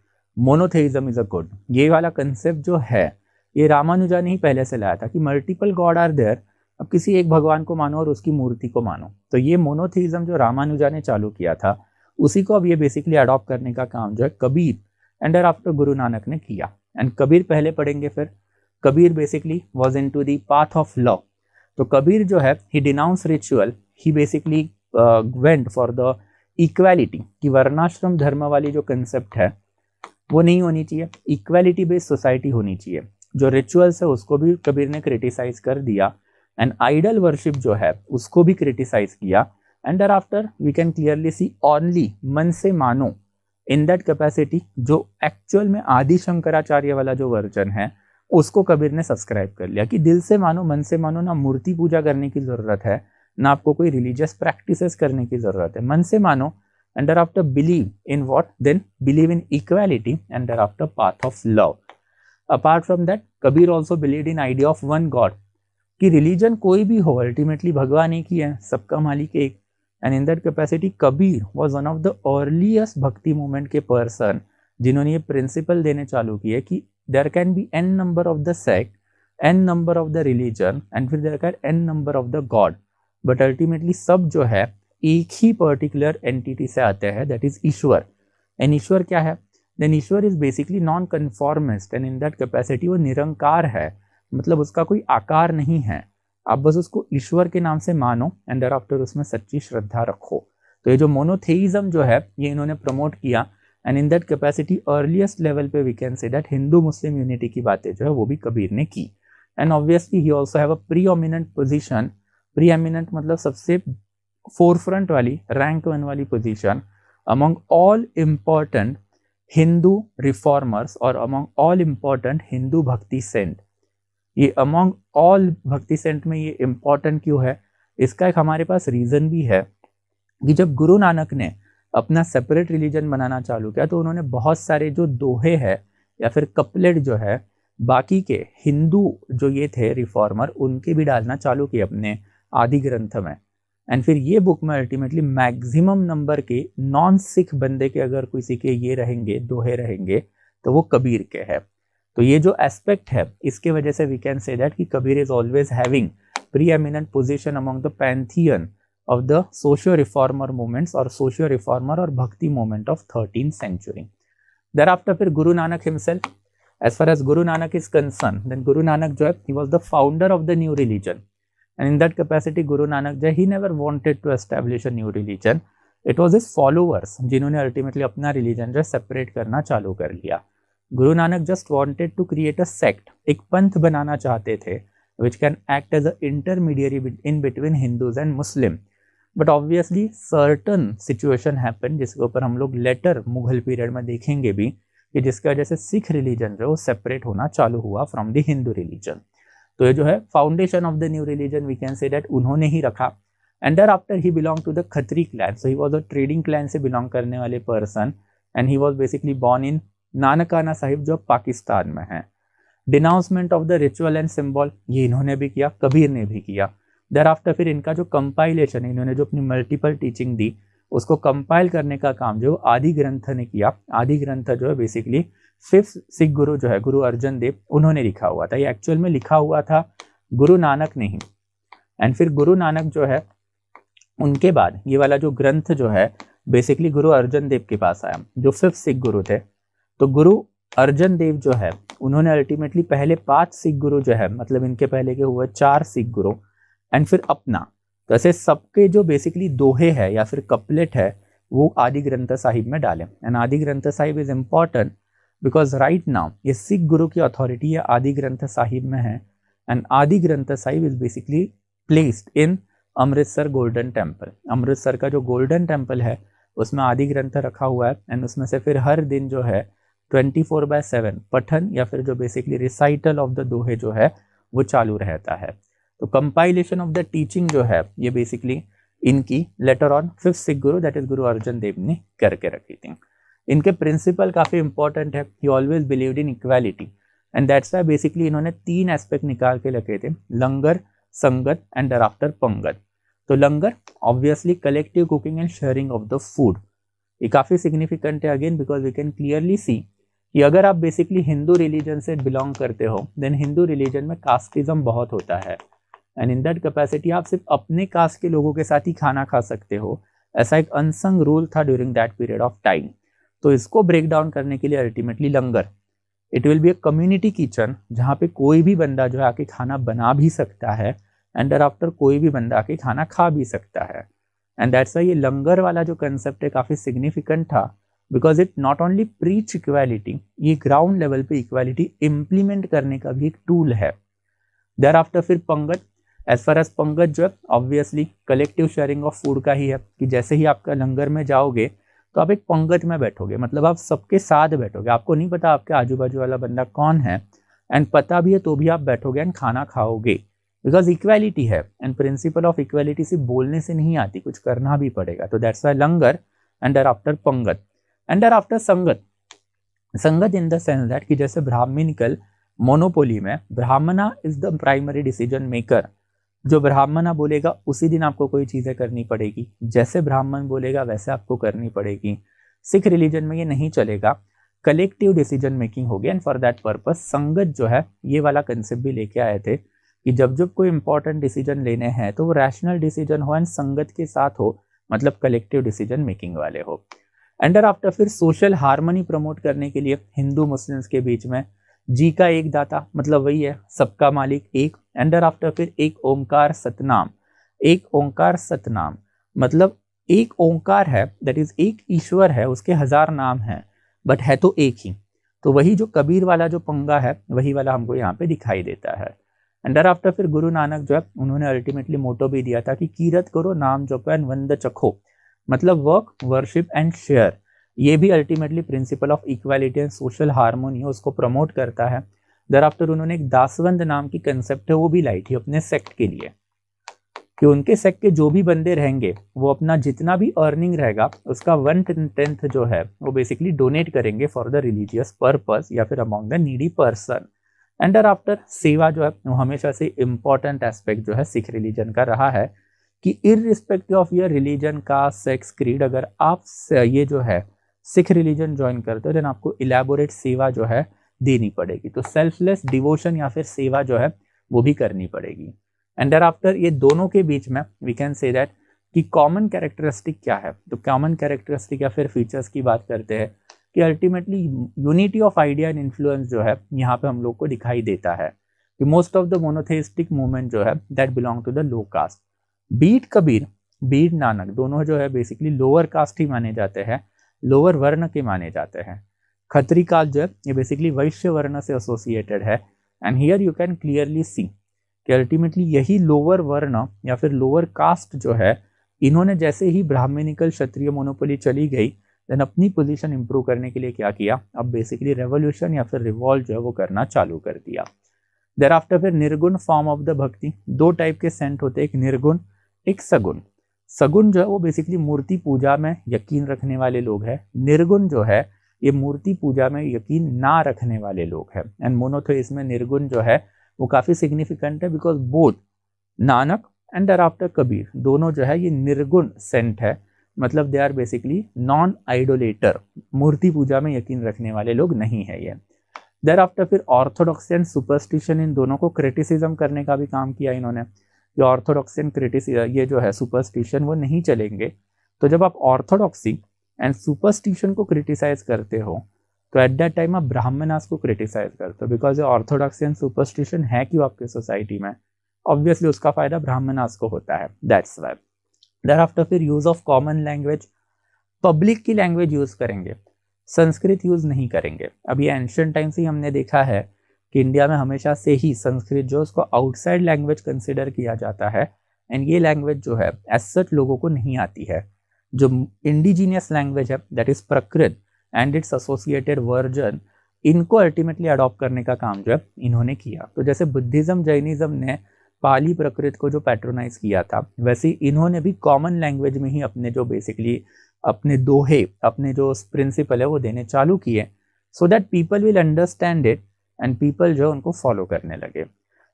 monotheism is a good ये वाला कंसेप्ट जो है ये रामानुजा ने ही पहले से लाया था कि मल्टीपल गॉड आर देयर अब किसी एक भगवान को मानो और उसकी मूर्ति को मानो तो ये मोनोथीज़म जो रामानुजा ने चालू किया था उसी को अब ये बेसिकली अडॉप्ट करने का काम जो है कबीर एंड आफ्टर गुरु नानक ने किया एंड कबीर पहले पढ़ेंगे फिर Kabir basically was into the path of law तो कबीर जो है ही डिनाउंस रिचुअल ही basically went for the equality कि वर्णाश्रम धर्म वाली जो कंसेप्ट है वो नहीं होनी चाहिए इक्वालिटी बेस्ड सोसाइटी होनी चाहिए जो रिचुअल्स है उसको भी कबीर ने क्रिटिसाइज कर दिया एंड आइडल वर्शिप जो है उसको भी क्रिटिसाइज किया and thereafter we can clearly see only मन से मानो इन दैट कैपेसिटी जो एक्चुअल में आदि शंकराचार्य वाला जो वर्जन है उसको कबीर ने सब्सक्राइब कर लिया कि दिल से मानो मन से मानो ना मूर्ति पूजा करने की ज़रूरत है ना आपको कोई रिलीजियस प्रैक्टिसेस करने की ज़रूरत है मन से मानो and thereafter believe in what believe in in equality and thereafter path of love apart from that Kabir also believe in idea of one God कि रिलीजन कोई भी हो अल्टीमेटली भगवान एक ही है सबका मालिक एक and in that capacity Kabir was one of the earliest bhakti movement के पर्सन जिन्होंने ये प्रिंसिपल देने चालू किए कि there can be an number of the sect an number of the religion and फिर there can an number of the God but ultimately सब जो है एक ही पर्टिकुलर एंटिटी से आते हैं that is Ishwar and Ishwar क्या है then Ishwar is basically non conformist and in that capacity वो निरंकार है मतलब उसका कोई आकार नहीं है आप बस उसको ईश्वर के नाम से मानो एंड आफ्टर उसमें सच्ची श्रद्धा रखो तो ये जो मोनोथेइज्म जो है ये इन्होंने प्रमोट किया and in that capacity earliest level पे we can say that Hindu Muslim unity की बातें जो है वो भी कबीर ने की and obviously he also have a preeminent position preeminent मतलब सबसे फोरफ्रंट वाली रैंक वन वाली position among all important Hindu reformers और among all important Hindu bhakti saint ये among ऑल भक्ति सेंट में ये इम्पॉर्टेंट क्यों है इसका एक हमारे पास रीज़न भी है कि जब गुरु नानक ने अपना सेपरेट रिलीजन बनाना चालू किया तो उन्होंने बहुत सारे जो दोहे है या फिर कपलेट जो है बाकी के हिंदू जो ये थे रिफॉर्मर उनके भी डालना चालू किए अपने आदि ग्रंथ में एंड फिर ये बुक में अल्टीमेटली मैक्सिमम नंबर के नॉन सिख बंदे के अगर किसी के ये रहेंगे दोहे रहेंगे तो वो कबीर के है तो ये जो एस्पेक्ट है इसके वजह से वी कैन से दैट कि Kabir is always having preeminent position among the pantheon of the socio-reformer movements or socio-reformer or Bhakti movement of 13th century. Thereafter, फिर Guru Nanak himself. As far as Guru Nanak is concerned, then Guru Nanak Jai, he was the founder of the new religion. And in that capacity, Guru Nanak Jai, he never wanted to establish a new religion. It was his followers, जिन्होंने ultimately अपना religion जो separate करना चालू कर लिया. Guru Nanak just wanted to create a sect, एक पंथ बनाना चाहते थे, which can act as an intermediary in between Hindus and Muslims. But obviously certain situation happen जिसके ऊपर हम लोग लेटर मुगल पीरियड में देखेंगे भी कि जिसकी वजह से सिख रिलीजन जो है वो सेपरेट होना चालू हुआ फ्रॉम द हिंदू रिलीजन तो ये जो है foundation of the new religion we can say that उन्होंने ही रखा and thereafter he belong to the Khatri clan so he was a trading clan से बिलोंग करने वाले person and he was basically born in Nankana Sahib जो पाकिस्तान में है denouncement of the ritual and symbol ये इन्होंने भी किया कबीर ने भी किया देर आफ्टर फिर इनका जो कंपाइलेशन है इन्होंने जो अपनी मल्टीपल टीचिंग दी उसको कंपाइल करने का काम जो आदि ग्रंथ ने किया आदि ग्रंथ जो है बेसिकली फिफ्थ सिख गुरु जो है गुरु अर्जन देव उन्होंने लिखा हुआ था ये एक्चुअल में लिखा हुआ था गुरु नानक ने ही एंड फिर गुरु नानक जो है उनके बाद ये वाला जो ग्रंथ जो है बेसिकली गुरु अर्जन देव के पास आया जो फिफ्थ सिख गुरु थे तो गुरु अर्जन देव जो है उन्होंने अल्टीमेटली पहले पांच सिख गुरु जो है मतलब इनके पहले के हुए चार सिख गुरु एंड फिर अपना तो ऐसे सबके जो बेसिकली दोहे है या फिर कपलेट है वो आदि ग्रंथ साहिब में डालें and Adi Granth Sahib is important because right now ये सिख गुरु की अथॉरिटी है आदि ग्रंथ साहिब में है and Adi Granth Sahib is basically placed in Amritsar golden temple Amritsar का जो गोल्डन टेम्पल है उसमें आदि ग्रंथ रखा हुआ है एंड उसमें से फिर हर दिन जो है ट्वेंटी फोर बाय सेवन पठन या फिर जो बेसिकली रिसाइटल ऑफ द दोहे जो है वो चालू रहता है तो कंपाइलेशन ऑफ द टीचिंग जो है ये बेसिकली इनकी लेटर ऑन फिफ्थ सिख गुरु दैट इज गुरु अर्जन देव ने करके रखी थी इनके प्रिंसिपल काफ़ी इंपॉर्टेंट है he always believe in equality and that's why basically इन्होंने तीन एस्पेक्ट निकाल के रखे थे लंगर संगत एंड आफ्टर पंगत तो langar obviously collective cooking and sharing of the food ये काफ़ी सिग्निफिकेंट है again because we can clearly see कि अगर आप बेसिकली हिंदू रिलीजन से बिलोंग करते हो देन हिंदू रिलीजन में कास्टिज्म बहुत होता है एंड इन दैट कैपेसिटी आप सिर्फ अपने कास्ट के लोगों के साथ ही खाना खा सकते हो ऐसा एक अनसंग रूल था during that period of time तो इसको ब्रेक डाउन करने के लिए ultimately langar it will be a community kitchen जहाँ पे कोई भी बंदा जो है आके खाना बना भी सकता है एंड दर आफ्टर कोई भी बंदा आके खाना खा भी सकता है एंड दैट्स वाई ये लंगर वाला जो कंसेप्ट है काफ़ी सिग्निफिकेंट था because it not only preach equality ये ग्राउंड लेवल पे इक्वालिटी इम्प्लीमेंट करने का भी एक टूल है दर आफ्टर फिर पंगत एज फार एज पंगज जो है obviously collective sharing of food का ही है कि जैसे ही आपका लंगर में जाओगे तो आप एक पंगत में बैठोगे मतलब आप सबके साथ बैठोगे आपको नहीं पता आपके आजू बाजू वाला बंदा कौन है एंड पता भी है तो भी आप बैठोगे एंड खाना खाओगे बिकॉज इक्वेलिटी है एंड प्रिंसिपल ऑफ इक्वेलिटी सिर्फ बोलने से नहीं आती कुछ करना भी पड़ेगा तो that's why langar and are thereafter pangat and are thereafter sangat sangat in the sense that कि जैसे ब्राह्मणिकल मोनोपोली में Brahmana is the primary decision maker जो ब्राह्मण बोलेगा उसी दिन आपको कोई चीज़ें करनी पड़ेगी जैसे ब्राह्मण बोलेगा वैसे आपको करनी पड़ेगी सिख रिलीजन में ये नहीं चलेगा कलेक्टिव डिसीजन मेकिंग होगी and for that purpose sangat जो है ये वाला कंसेप्ट भी लेके आए थे कि जब जब कोई इंपॉर्टेंट डिसीजन लेने हैं तो वो रैशनल डिसीजन हो एंड संगत के साथ हो मतलब कलेक्टिव डिसीजन मेकिंग वाले हो एंडर आफ्टर फिर सोशल हारमोनी प्रमोट करने के लिए हिंदू मुस्लिम्स के बीच में जी का एक दाता मतलब वही है सबका मालिक एक एंड आफ्टर फिर एक ओंकार सतनाम एक ओंकार सतनाम मतलब एक ओंकार है दैट इज एक ईश्वर है उसके हजार नाम हैं बट है तो एक ही तो वही जो कबीर वाला जो पंगा है वही वाला हमको यहाँ पे दिखाई देता है एंडर आफ्टर फिर गुरु नानक जो है उन्होंने अल्टीमेटली मोटो भी दिया था कि कीरत करो नाम जो एंड वंद चखो मतलब वर्क वर्शिप एंड शेयर ये भी ultimately principle of equality and social harmony है उसको प्रमोट करता है दरअफ्तर उन्होंने एक दासवंद नाम की कंसेप्ट है वो भी लाई थी अपने सेक्ट के लिए कि उनके सेक्ट के जो भी बंदे रहेंगे वो अपना जितना भी अर्निंग रहेगा उसका वन टेंथ जो है वो बेसिकली डोनेट करेंगे फॉर द रिलीजियस पर्पज या फिर among the needy person and thereafter seva जो है वो हमेशा से इम्पॉर्टेंट एस्पेक्ट जो है सिख रिलीजन का रहा है कि इरिस्पेक्टिव ऑफ योर रिलीजन का सेक्स क्रीड अगर आप ये जो है सिख रिलीजन ज्वाइन करते हो देन आपको इलेबोरेट सेवा जो है देनी पड़ेगी तो सेल्फलेस डिवोशन या फिर सेवा जो है वो भी करनी पड़ेगी एंड देर आफ्टर ये दोनों के बीच में वी कैन से दैट कि कॉमन कैरेक्टरिस्टिक क्या है तो कॉमन कैरेक्टरिस्टिक या फिर फीचर्स की बात करते हैं कि ultimately unity of idea and influence जो है यहाँ पे हम लोग को दिखाई देता है कि most of the monotheistic movement जो है that belong to the low caste be it Kabir be it Nanak दोनों जो है बेसिकली लोअर कास्ट ही माने जाते हैं लोअर वर्ण के माने जाते हैं खतरी काल जो है ये बेसिकली वैश्य वर्ण से एसोसिएटेड है and here you can clearly see कि अल्टीमेटली यही लोअर वर्ण या फिर लोअर कास्ट जो है इन्होंने जैसे ही ब्राह्मणिकल क्षत्रिय मोनोपोली चली गई देन अपनी पोजीशन इंप्रूव करने के लिए क्या किया अब बेसिकली रेवोल्यूशन या फिर रिवॉल्व जो है वो करना चालू कर दिया देर आफ्टर फिर निर्गुण फॉर्म ऑफ द भक्ति दो टाइप के सेंट होते एक निर्गुण एक सगुण सगुन जो है वो बेसिकली मूर्ति पूजा में यकीन रखने वाले लोग हैं निर्गुण जो है ये मूर्ति पूजा में यकीन ना रखने वाले लोग हैं एंड मोनोथो तो इसमें निर्गुण जो है वो काफ़ी सिग्निफिकेंट है because both Nanak and thereafter Kabir दोनों जो है ये निर्गुण सेंट है मतलब they are basically non idolater मूर्ति पूजा में यकीन रखने वाले लोग नहीं है ये देर आफ्टर फिर ऑर्थोडॉक्स एंड सुपरस्टिशन इन दोनों को क्रिटिसिज्म करने का भी काम किया इन्होंने ये ऑर्थोडॉक्सियन क्रिटिस ये जो है सुपरस्टिशन वो नहीं चलेंगे तो जब आप ऑर्थोडॉक्सी एंड सुपरस्टिशन को क्रिटिसाइज करते हो तो एट दैट टाइम आप ब्राह्मणास को क्रिटिसाइज करते हो बिकॉज ये ऑर्थोडॉक्सी एंड सुपरस्टिशन है क्यों आपके सोसाइटी में ऑब्वियसली उसका फायदा ब्राह्मणास को होता है दैट्स वाई देर आफ्टर फिर use of common language public की लैंग्वेज यूज़ करेंगे संस्कृत यूज़ नहीं करेंगे अभी ये एंशंट टाइम से हमने देखा है कि इंडिया में हमेशा से ही संस्कृत जो उसको आउटसाइड लैंग्वेज कंसिडर किया जाता है एंड ये लैंग्वेज जो है एज सच लोगों को नहीं आती है जो इंडिजीनियस लैंग्वेज है that is Prakrit and its associated version इनको अल्टीमेटली अडॉप्ट करने का काम जो है इन्होंने किया तो जैसे बुद्धिज़्म जैनिज़्म ने पाली प्रकृत को जो पैट्रोनाइज किया था वैसे इन्होंने भी कॉमन लैंग्वेज में ही अपने जो बेसिकली अपने दोहे अपने जो प्रिंसिपल है वो देने चालू किए so that people will understand it and people जो है उनको फॉलो करने लगे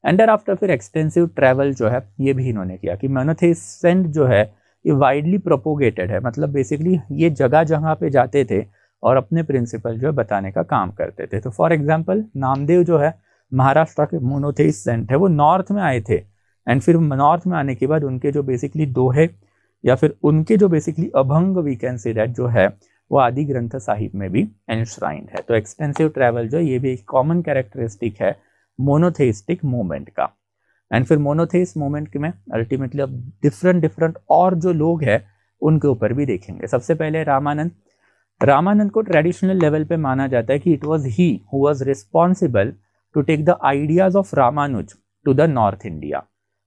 एंडर आफ्टर फिर एक्सटेंसिव ट्रैवल जो है ये भी इन्होंने किया कि मोनोथेसेंट जो है ये वाइडली प्रोपोगेटेड है मतलब बेसिकली ये जगह जगह पे जाते थे और अपने प्रिंसिपल जो है बताने का काम करते थे तो फॉर एग्जाम्पल नामदेव जो है महाराष्ट्र के मोनोथेस सेंट है वो नॉर्थ में आए थे एंड फिर नॉर्थ में आने के बाद उनके जो बेसिकली दोहे या फिर उनके जो basically abhang we can see that जो है वो आदि ग्रंथ साहिब में भी एनश्राइंड है तो एक्सटेंसिव ट्रैवल जो ये भी एक कॉमन कैरेक्टरिस्टिक है मोनोथेइस्टिक मोमेंट का एंड फिर मोनोथेइस मोमेंट में अल्टीमेटली अब डिफरेंट डिफरेंट और जो लोग हैं उनके ऊपर भी देखेंगे सबसे पहले रामानंद रामानंद को ट्रेडिशनल लेवल पे माना जाता है कि it was he who was responsible to take the ideas of Ramanuja to the north India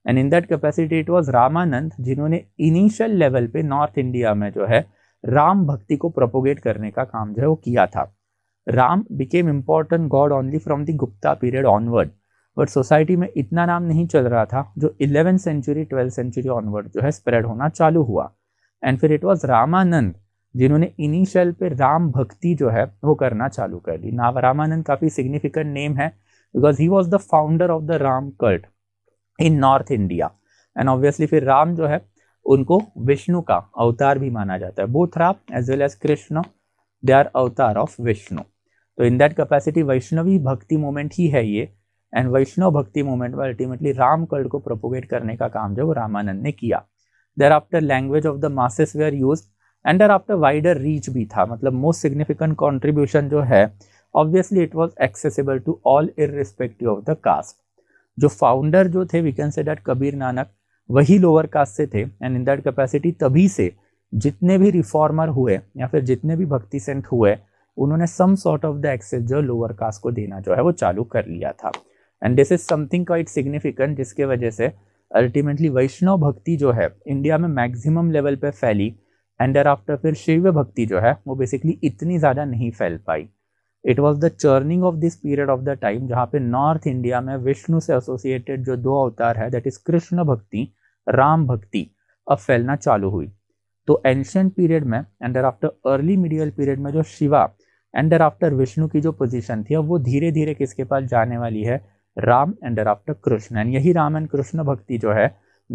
and in that capacity it was Ramanand जिन्होंने इनिशियल लेवल पे नॉर्थ इंडिया में जो है राम भक्ति को प्रोपोगेट करने का काम जो है वो किया था Ram became important God only from the Gupta period onward but society में इतना नाम नहीं चल रहा था जो eleventh century twelfth century onward जो है स्प्रेड होना चालू हुआ एंड फिर इट वॉज रामानंद जिन्होंने इनिशियल पे राम भक्ति जो है वो करना चालू कर दी ना रामानंद काफ़ी सिग्निफिकेंट नेम है because he was the founder of the Ram cult in north India and obviously फिर राम जो है उनको विष्णु का अवतार भी माना जाता है both Ram as well as Krishna they are avatar of Vishnu तो इन दैट कैपेसिटी वैष्णवी भक्ति मोमेंट ही है ये एंड वैष्णव भक्ति मोमेंट में अल्टीमेटली राम कल्ड को प्रोपोगेट करने का काम जो रामानंद ने किया thereafter language of the masses were use and thereafter wider reach भी था मतलब मोस्ट सिग्निफिकेंट कॉन्ट्रीब्यूशन जो है obviously it was accessible to all irrespective of the caste जो फाउंडर जो थे we can say that Kabir Nanak वही lower cast से थे एंड इन दैट कैपेसिटी तभी से जितने भी रिफॉर्मर हुए या फिर जितने भी भक्ति सेंट हुए उन्होंने some sort of the access जो लोअर कास्ट को देना जो है वो चालू कर लिया था and this is something quite significant जिसके वजह से अल्टीमेटली वैष्णव भक्ति जो है इंडिया में मैक्सिमम लेवल पे फैली एंड आफ्टर फिर शिव भक्ति जो है वो बेसिकली इतनी ज़्यादा नहीं फैल पाई it was the churning of this period of the time जहाँ पे नॉर्थ इंडिया में विष्णु से एसोसिएटेड जो दो अवतार है दैट इज कृष्ण भक्ति राम भक्ति अब फैलना चालू हुई तो एंशंट पीरियड में and after early medieval period में जो शिवा एंड आफ्टर विष्णु की जो पोजीशन थी अब वो धीरे धीरे किसके पास जाने वाली है Ram and after Krishna and यही राम एंड कृष्ण भक्ति जो है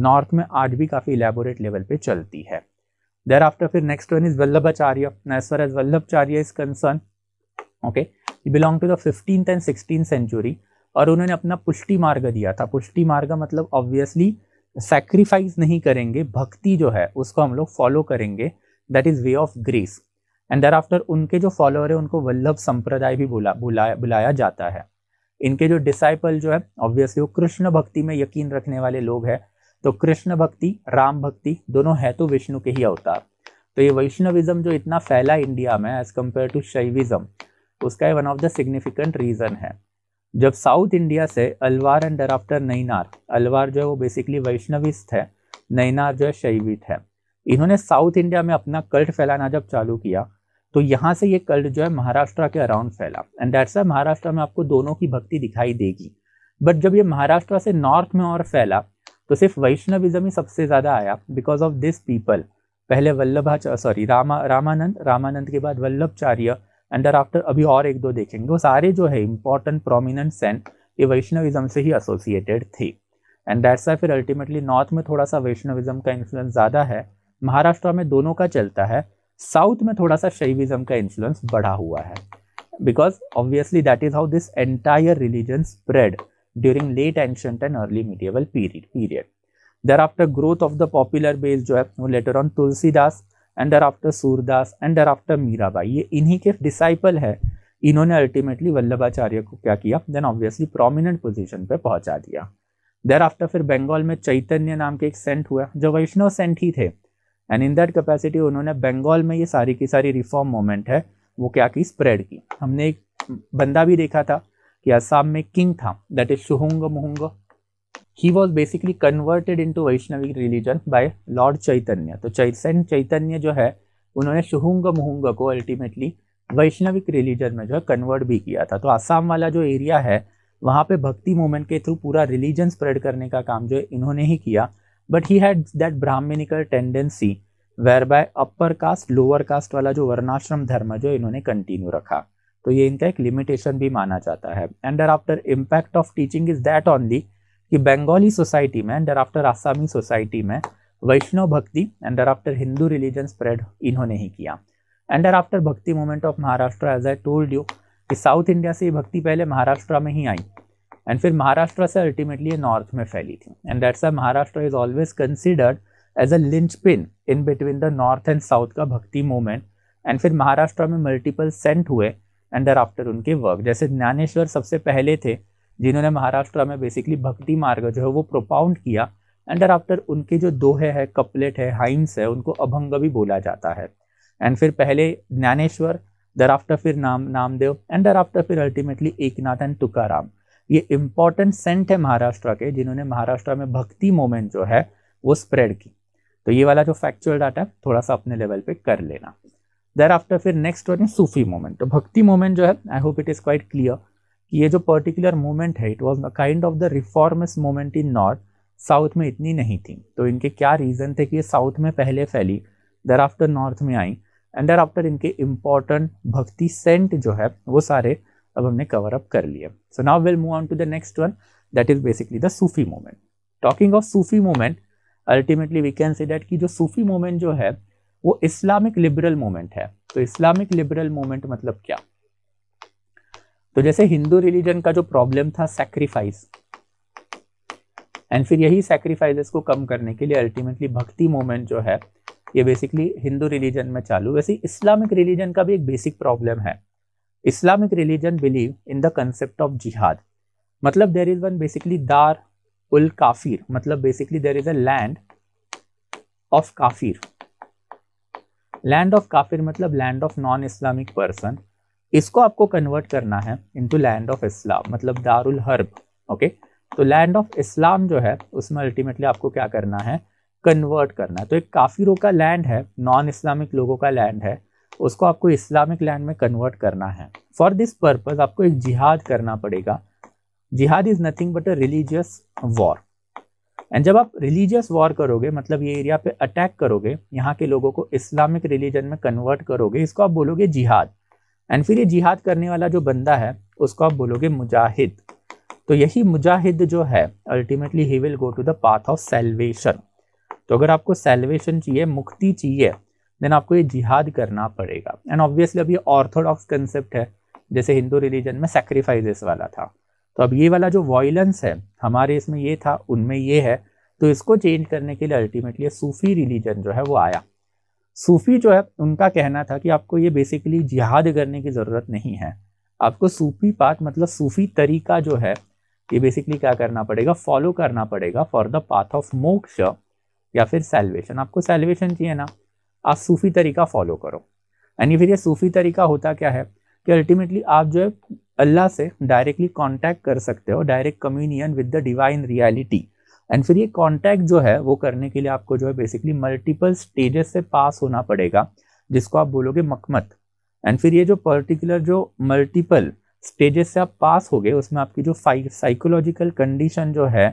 नॉर्थ में आज भी काफ़ी इलेबोरेट लेवल पे चलती है देर आफ्टर फिर next one is Vallabhacharya as far as Vallabhacharya is concern okay belong to the fifteenth and sixteen century और उन्होंने अपना पुष्टि मार्ग दिया था पुष्टि मार्ग मतलब ऑब्वियसली सेक्रीफाइस नहीं करेंगे भक्ति जो है उसको हम लोग फॉलो करेंगे that is way of grace and thereafter उनके जो फॉलोअर है उनको वल्लभ संप्रदाय भी बुला बुलाया बुलाया जाता है इनके जो डिसाइपल जो है ऑब्वियसली वो कृष्ण भक्ति में यकीन रखने वाले लोग हैं तो कृष्ण भक्ति राम भक्ति दोनों है तो विष्णु के ही अवतार तो ये वैष्णविज्म जो इतना फैला इंडिया में एज कम्पेयर टू शैविज्म उसका one of the significant reason है जब साउथ इंडिया से अलवार एंड डराफ्टर नैनार अलवार जो है वो बेसिकली वैष्णविस्ट है नैनार जो है शैवित है इन्होंने साउथ इंडिया में अपना कल्ट फैलाना जब चालू किया तो यहाँ से ये कल्ट जो है महाराष्ट्र के अराउंड फैला एंड दैट्स वाई महाराष्ट्र में आपको दोनों की भक्ति दिखाई देगी बट जब ये महाराष्ट्र से नॉर्थ में और फैला तो सिर्फ वैष्णविज्म ही सबसे ज़्यादा आया बिकॉज ऑफ दिस पीपल पहले वल्लभा सॉरी रामा रामानंद रामानंद के बाद वल्लभाचार्य एंड दर आफ्टर अभी और एक दो देखेंगे वो सारे जो है इंपॉर्टेंट प्रोमिनेंट सेंट ये वैष्णविज्म से ही एसोसिएटेड थी एंड दैट्स आई फिर अल्टीमेटली नॉर्थ में थोड़ा सा वैष्णविज्म का इन्फ्लुएंस ज़्यादा है महाराष्ट्र में दोनों का चलता है साउथ में थोड़ा सा शैविज्म का इन्फ्लुएंस बढ़ा हुआ है because obviously that is how this entire religion spread during late ancient and early medieval period period thereafter growth of the popular base जो है वो later on Tulsidas and thereafter Surdas and thereafter Mirabai ये इन्हीं के disciple है इन्होंने ultimately Vallabhacharya को क्या किया देन ऑब्वियसली प्रोमिनेंट पोजिशन पर पहुंचा दिया देर आफ्टर फिर बंगाल में चैतन्य नाम के एक सेंट हुआ जो वैष्णव सेंट ही थे एंड इन दैट कैपेसिटी उन्होंने बंगाल में ये सारी की सारी रिफॉर्म मोमेंट है वो क्या की स्प्रेड की हमने एक बंदा भी देखा था कि असम में किंग था that is Suhungmung he was basically converted into Vaishnavic religion by Lord Chaitanya. तो चैतन चैतन्य जो है उन्होंने शुहुंग मुहुंग को अल्टीमेटली वैष्णविक रिलीजन में जो है कन्वर्ट भी किया था तो आसाम वाला जो एरिया है वहाँ पे भक्ति मूवमेंट के थ्रू पूरा रिलीजन स्प्रेड करने का काम जो है इन्होंने ही किया but he had that brahmanical tendency where by upper caste lower caste वाला जो वर्णाश्रम धर्म जो इन्होंने कंटिन्यू रखा तो ये इनका एक लिमिटेशन भी माना जाता है and after impact of teaching is that only कि बंगाली सोसाइटी में एंड आफ्टर आसामी सोसाइटी में Vaishnava bhakti and after Hindu religion spread इन्होंने ही किया and after bhakti movement of Maharashtra as I told you कि साउथ इंडिया से ये भक्ति पहले महाराष्ट्र में ही आई एंड फिर महाराष्ट्र से अल्टीमेटली ये नॉर्थ में फैली थी and that's why Maharashtra is always considered as a linchpin in between the north and south का भक्ति मूवमेंट एंड फिर महाराष्ट्र में मल्टीपल सेंट हुए एंड आफ्टर उनके वर्क जैसे ज्ञानेश्वर सबसे पहले थे जिन्होंने महाराष्ट्र में बेसिकली भक्ति मार्ग जो है वो प्रोपाउंड किया एंड आफ्टर उनके जो दोहे है कपलेट है हाइम्स है उनको अभंग भी बोला जाता है एंड फिर पहले ज्ञानेश्वर दर आफ्टर फिर नाम नामदेव एंड दर आफ्टर फिर अल्टीमेटली एकनाथ एंड तुकाराम ये इंपॉर्टेंट सेंट है महाराष्ट्र के जिन्होंने महाराष्ट्र में भक्ति मोमेंट जो है वो स्प्रेड की तो ये वाला जो फैक्चुअल डाटा है थोड़ा सा अपने लेवल पे कर लेना दर आफ्टर फिर नेक्स्ट वन सूफी मोमेंट तो भक्ति मोमेंट जो है I hope it is quite clear कि ये जो पर्टिकुलर मोमेंट है it was kind of the reformist moment in north south में इतनी नहीं थी तो इनके क्या रीज़न थे कि ये साउथ में पहले फैली दर आफ्टर नॉर्थ में आई एंड दर आफ्टर इनके इम्पॉर्टेंट भक्ति सेंट जो है वो सारे अब हमने कवर अप कर लिए so now will move on to the next one that is basically the Sufi moment talking of Sufi moment ultimately we can say that कि जो सूफी मोमेंट जो है वो इस्लामिक लिबरल मोमेंट है तो इस्लामिक लिबरल मोमेंट मतलब क्या तो जैसे हिंदू रिलीजन का जो प्रॉब्लम था सेक्रीफाइस एंड फिर यही सेक्रीफाइजेस को कम करने के लिए अल्टीमेटली भक्ति मोमेंट जो है ये बेसिकली हिंदू रिलीजन में चालू वैसे इस्लामिक रिलीजन का भी एक बेसिक प्रॉब्लम है Islamic religion believe in the concept of jihad मतलब देर इज वन बेसिकली दार उल काफिर मतलब basically there is a land of काफिर लैंड ऑफ काफिर मतलब land of non Islamic person इसको आपको कन्वर्ट करना है इनटू लैंड ऑफ इस्लाम मतलब दारुल हर्ब ओके तो लैंड ऑफ इस्लाम जो है उसमें अल्टीमेटली आपको क्या करना है कन्वर्ट करना है तो एक काफिरों का लैंड है नॉन इस्लामिक लोगों का लैंड है उसको आपको इस्लामिक लैंड में कन्वर्ट करना है फॉर दिस पर्पज आपको एक जिहाद करना पड़ेगा jihad is nothing but a religious war and जब आप रिलीजियस वॉर करोगे मतलब ये एरिया पे अटैक करोगे यहाँ के लोगों को इस्लामिक रिलीजन में कन्वर्ट करोगे इसको आप बोलोगे जिहाद एंड फिर ये जिहाद करने वाला जो बंदा है उसको आप बोलोगे मुजाहिद तो यही मुजाहिद जो है ultimately he will go to the path of salvation तो अगर आपको सेल्वेशन चाहिए मुक्ति चाहिए देन आपको ये जिहाद करना पड़ेगा एंड ऑब्वियसली अब ये ऑर्थोडॉक्स कंसेप्ट है जैसे हिंदू रिलीजन में सेक्रीफाइजेस वाला था तो अब ये वाला जो वॉयलेंस है हमारे इसमें ये था उनमें ये है तो इसको चेंज करने के लिए अल्टीमेटली सूफी रिलीजन जो है वो आया सूफी जो है उनका कहना था कि आपको ये बेसिकली जिहाद करने की ज़रूरत नहीं है आपको सूफी पाथ मतलब सूफी तरीका जो है ये बेसिकली क्या करना पड़ेगा फॉलो करना पड़ेगा फॉर द पाथ ऑफ मोक्ष या फिर सेल्वेशन आपको सेल्वेशन चाहिए ना आप सूफी तरीका फॉलो करो यानी फिर ये सूफी तरीका होता क्या है कि अल्टीमेटली आप जो है अल्लाह से डायरेक्टली कॉन्टेक्ट कर सकते हो direct communion with the divine reality and फिर ये कॉन्टैक्ट जो है वो करने के लिए आपको जो है बेसिकली मल्टीपल स्टेजेस से पास होना पड़ेगा जिसको आप बोलोगे मकमत एंड फिर ये जो पर्टिकुलर जो मल्टीपल स्टेजेस से आप पास हो गए उसमें आपकी जो साइकोलॉजिकल कंडीशन जो है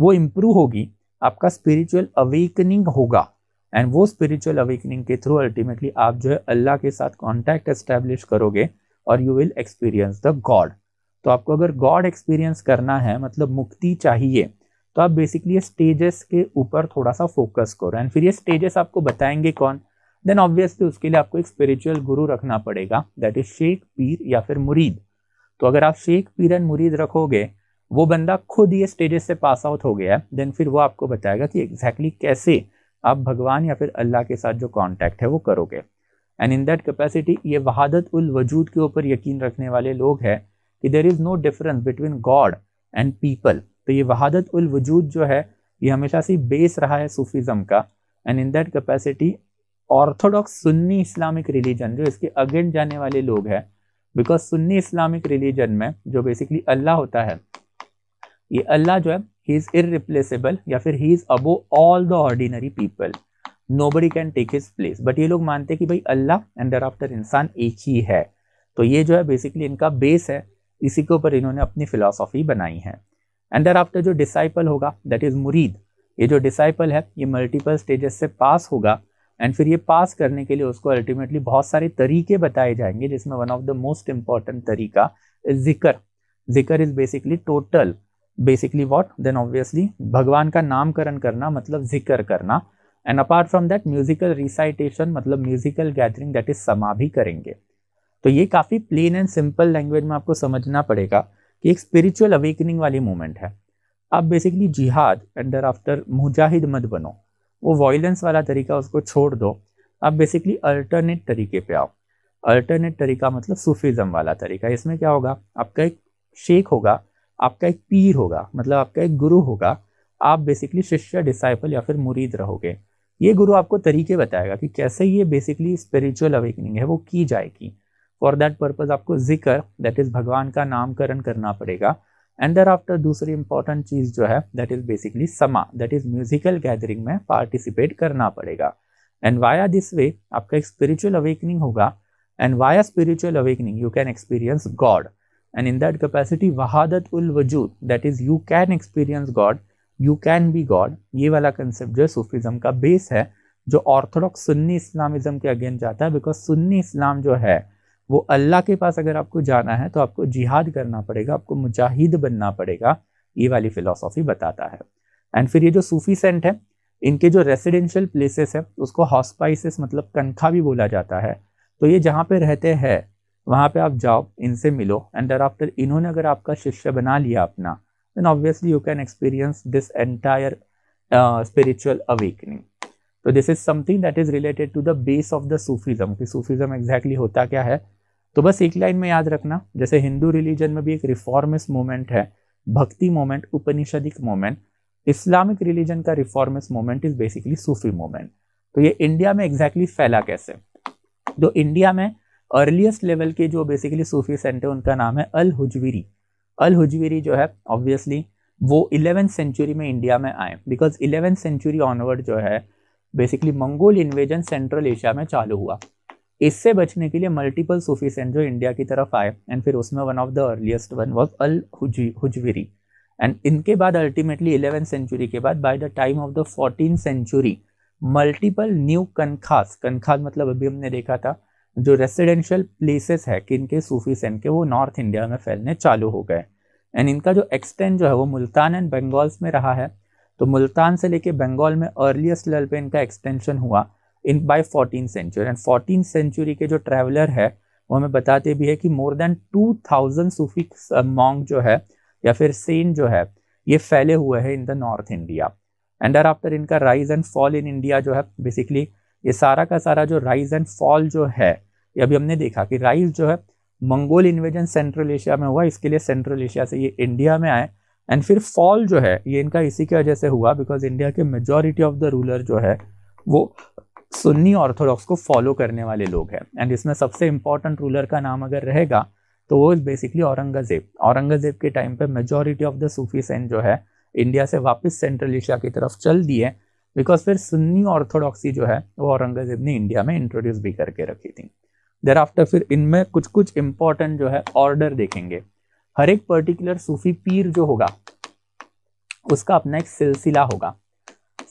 वो इम्प्रूव होगी आपका स्पिरिचुअल अवेकनिंग होगा एंड वो स्पिरिचुअल अवेकनिंग के थ्रू अल्टीमेटली आप जो है अल्लाह के साथ कॉन्टैक्ट एस्टेब्लिश करोगे और you will experience the God तो आपको अगर गॉड एक्सपीरियंस करना है मतलब मुक्ति चाहिए तो आप बेसिकली स्टेजेस के ऊपर थोड़ा सा फोकस करो एंड फिर ये स्टेजेस आपको बताएंगे कौन देन ऑब्वियसली उसके लिए आपको एक स्पिरिचुअल गुरु रखना पड़ेगा दैट इज शेख पीर या फिर मुरीद तो अगर आप शेख पीर एंड मुरीद रखोगे वो बंदा खुद ये स्टेजेस से पास आउट हो गया है देन फिर वो आपको बताएगा कि एग्जैक्टली exactly कैसे आप भगवान या फिर अल्लाह के साथ जो कॉन्टैक्ट है वो करोगे एंड इन दैट कैपेसिटी ये वहादत उल वजूद के ऊपर यकीन रखने वाले लोग हैं कि there is no difference between God and people तो ये वहादत उल वजूद जो है ये हमेशा से बेस रहा है सूफीज़म का and in that capacity orthodox Sunni Islamic religion जो इसके अगेंस्ट जाने वाले लोग हैं बिकॉज सुन्नी इस्लामिक रिलीजन में जो बेसिकली अल्लाह होता है ये अल्लाह जो है ही इज़ इरिप्लेसेबल या फिर he is above all the ordinary people nobody can take his place but ये लोग मानते हैं कि भाई अल्लाह एंड आफ्टर इंसान एक ही है तो ये जो है बेसिकली इनका बेस है इसी के ऊपर इन्होंने अपनी फ़िलासफ़ी बनाई है एंड देर आफ्टर जो डिसाइपल होगा दैट इज़ मुरीद ये जो डिसाइपल है ये मल्टीपल स्टेजेस से पास होगा एंड फिर ये पास करने के लिए उसको अल्टीमेटली बहुत सारे तरीके बताए जाएंगे जिसमें one of the most important तरीका जिक्र जिक्र is basically total basically what then obviously भगवान का नामकरण करना मतलब जिक्र करना and apart from that musical recitation मतलब म्यूजिकल गैदरिंग दैट इज समा भी करेंगे तो ये काफ़ी प्लेन एंड सिंपल लैंग्वेज में आपको समझना पड़ेगा कि एक स्पिरिचुअल अवेकनिंग वाली मोमेंट है आप बेसिकली जिहाद अंडर आफ्टर मुजाहिद मत बनो वो वॉयलेंस वाला तरीका उसको छोड़ दो आप बेसिकली अल्टरनेट तरीके पे आओ अल्टरनेट तरीका मतलब सूफिज्म वाला तरीका इसमें क्या होगा आपका एक शेख होगा आपका एक पीर होगा मतलब आपका एक गुरु होगा आप बेसिकली शिष्य डिसाइपल या फिर मुरीद रहोगे ये गुरु आपको तरीके बताएगा कि कैसे ये बेसिकली स्पिरिचुअल अवेकनिंग है वो की जाएगी फॉर दैट पर्पज़ आपको जिक्र दैट इज़ भगवान का नामकरण करना पड़ेगा एंड देर आफ्टर दूसरी इंपॉर्टेंट चीज़ जो है दैट इज़ बेसिकली समा दैट इज़ म्यूजिकल गैदरिंग में पार्टिसिपेट करना पड़ेगा एंड वाया दिस वे आपका एक स्पिरिचुअल अवेकनिंग होगा and via spiritual awakening you can experience God and in that capacity वहादत उल वजूद that is you can experience God you can be God ये वाला कंसेप्ट जो है सूफिज्म का बेस है जो ऑर्थोडॉक्स सुन्नी इस्लामिज्म के अगेंस्ट जाता है बिकॉज सुन्नी इस्लाम जो है वो अल्लाह के पास अगर आपको जाना है तो आपको जिहाद करना पड़ेगा आपको मुजाहिद बनना पड़ेगा ये वाली फ़िलासफ़ी बताता है एंड फिर ये जो सूफ़ी सेंट है इनके जो रेसिडेंशियल प्लेसेस है उसको हॉस्पाइसिस मतलब कनखा भी बोला जाता है तो ये जहाँ पे रहते हैं वहाँ पे आप जाओ इनसे मिलो एंड दर आफ्टर इन्होंने अगर आपका शिष्य बना लिया अपना then obviously you can experience this entire spiritual awakening तो this is something that is related to the base of the Sufism कि सूफिज्म एग्जैक्टली होता क्या है तो बस एक लाइन में याद रखना जैसे हिंदू रिलीजन में भी एक रिफॉर्मिस मोमेंट है bhakti moment Upanishadic moment Islamic religion का reformist moment is basically Sufi moment तो ये इंडिया में एग्जैक्टली exactly फैला कैसे तो इंडिया में अर्लीस्ट लेवल के जो बेसिकली सूफी सेंटर उनका नाम है अल हुजवीरी अल हुजवीरी जो है ऑब्वियसली वो इलेवेंथ सेंचुरी में इंडिया में आए बिकॉज इलेवेंथ सेंचुरी ऑनवर्ड जो है basically Mongol invasion central Asia में चालू हुआ इससे बचने के लिए मल्टीपल सूफी सेंट जो इंडिया की तरफ आए एंड फिर उसमें one of the earliest one was Al Hujwiri and इनके बाद अल्टीमेटली इलेवेंथ सेंचुरी के बाद by the time of the fourteen century multiple new कनखास कनखास मतलब अभी हमने देखा था जो रेसिडेंशियल प्लेसेस है कि इनके सूफी सेंट के वो नॉर्थ इंडिया में फैलने चालू हो गए एंड इनका जो एक्सटेंड जो है वो मुल्तान एंड बंगाल्स में रहा है तो मुल्तान से लेके बंगाल में अर्लीस्ट लेवल पे इनका एक्सटेंशन हुआ in by fourteen century and fourteen century के जो ट्रैवलर है वो हमें बताते भी है कि more than two thousand Sufi मॉन्ग जो है या फिर सेन जो है ये फैले हुए हैं in the north India and are after इनका rise and fall in India जो है बेसिकली ये सारा का सारा जो राइज एंड फॉल जो है ये अभी हमने देखा कि राइज जो है मंगोल इन्वेजन सेंट्रल एशिया में हुआ इसके लिए सेंट्रल एशिया से ये इंडिया में आए एंड फिर फॉल जो है ये इनका इसी की वजह से हुआ बिकॉज इंडिया के मेजोरिटी ऑफ द रूलर जो है वो सुन्नी ऑर्थोडॉक्स को फॉलो करने वाले लोग हैं एंड इसमें सबसे इम्पॉर्टेंट रूलर का नाम अगर रहेगा तो वो इज़ बेसिकली औरंगज़ेब औरंगज़ेब के टाइम पे majority of the Sufi saint जो है इंडिया से वापस सेंट्रल एशिया की तरफ चल दिए बिकॉज फिर सुन्नी ऑर्थोडॉक्सी जो है वो औरंगज़ेब ने इंडिया में इंट्रोड्यूस भी करके रखी थी देर आफ्टर फिर इनमें कुछ कुछ इंपॉर्टेंट जो है ऑर्डर देखेंगे हर एक पर्टिकुलर सूफी पीर जो होगा उसका अपना एक सिलसिला होगा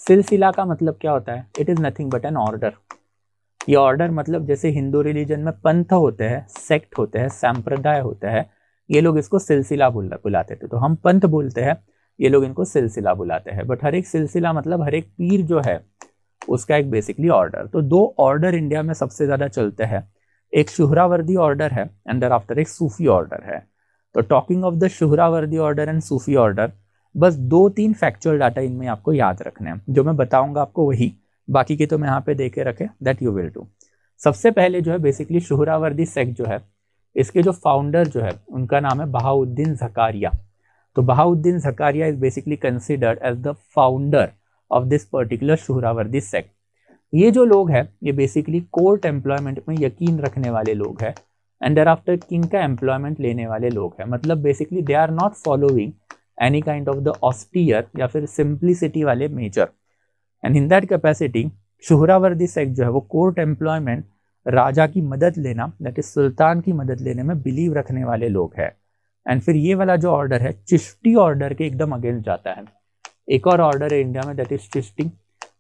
सिलसिला का मतलब क्या होता है it is nothing but an order ये ऑर्डर मतलब जैसे हिंदू रिलीजन में पंथ होते हैं सेक्ट होते हैं संप्रदाय होते हैं ये लोग इसको सिलसिला बुलाते थे तो हम पंथ बोलते हैं ये लोग इनको सिलसिला बुलाते हैं बट हर एक सिलसिला मतलब हर एक पीर जो है उसका एक बेसिकली ऑर्डर तो दो ऑर्डर इंडिया में सबसे ज़्यादा चलते हैं एक शुहरावर्दी ऑर्डर है एंड आफ्टर एक सूफी ऑर्डर है तो talking of the Suhrawardi order and Sufi order बस दो तीन फैक्चुअल डाटा इनमें आपको याद रखने हैं जो मैं बताऊंगा आपको वही बाकी के तो मैं यहाँ पे देखे रखे दैट यू विल डू सबसे पहले जो है बेसिकली शुहरावर्दी सेक जो है इसके जो फाउंडर जो है उनका नाम है बहाउद्दीन झकारिया तो Bahauddin Zakariya is basically considered as the founder of this particular Suhrawardi sect ये जो लोग हैं ये बेसिकली कोर्ट एम्प्लॉयमेंट में यकीन रखने वाले लोग हैं एंड देर आफ्टर किंग का एम्प्लॉयमेंट लेने वाले लोग हैं मतलब basically they are not following any kind of the austere या फिर सिंप्लिसिटी वाले major and in that capacity Suhrawardi sect जो है वो कोर्ट एम्प्लॉयमेंट राजा की मदद लेना दैट इज सुल्तान की मदद लेने में बिलीव रखने वाले लोग हैं एंड फिर ये वाला जो ऑर्डर है चिश्ती ऑर्डर के एकदम अगेंस्ट जाता है एक और ऑर्डर है इंडिया में दैट इज चिश्ती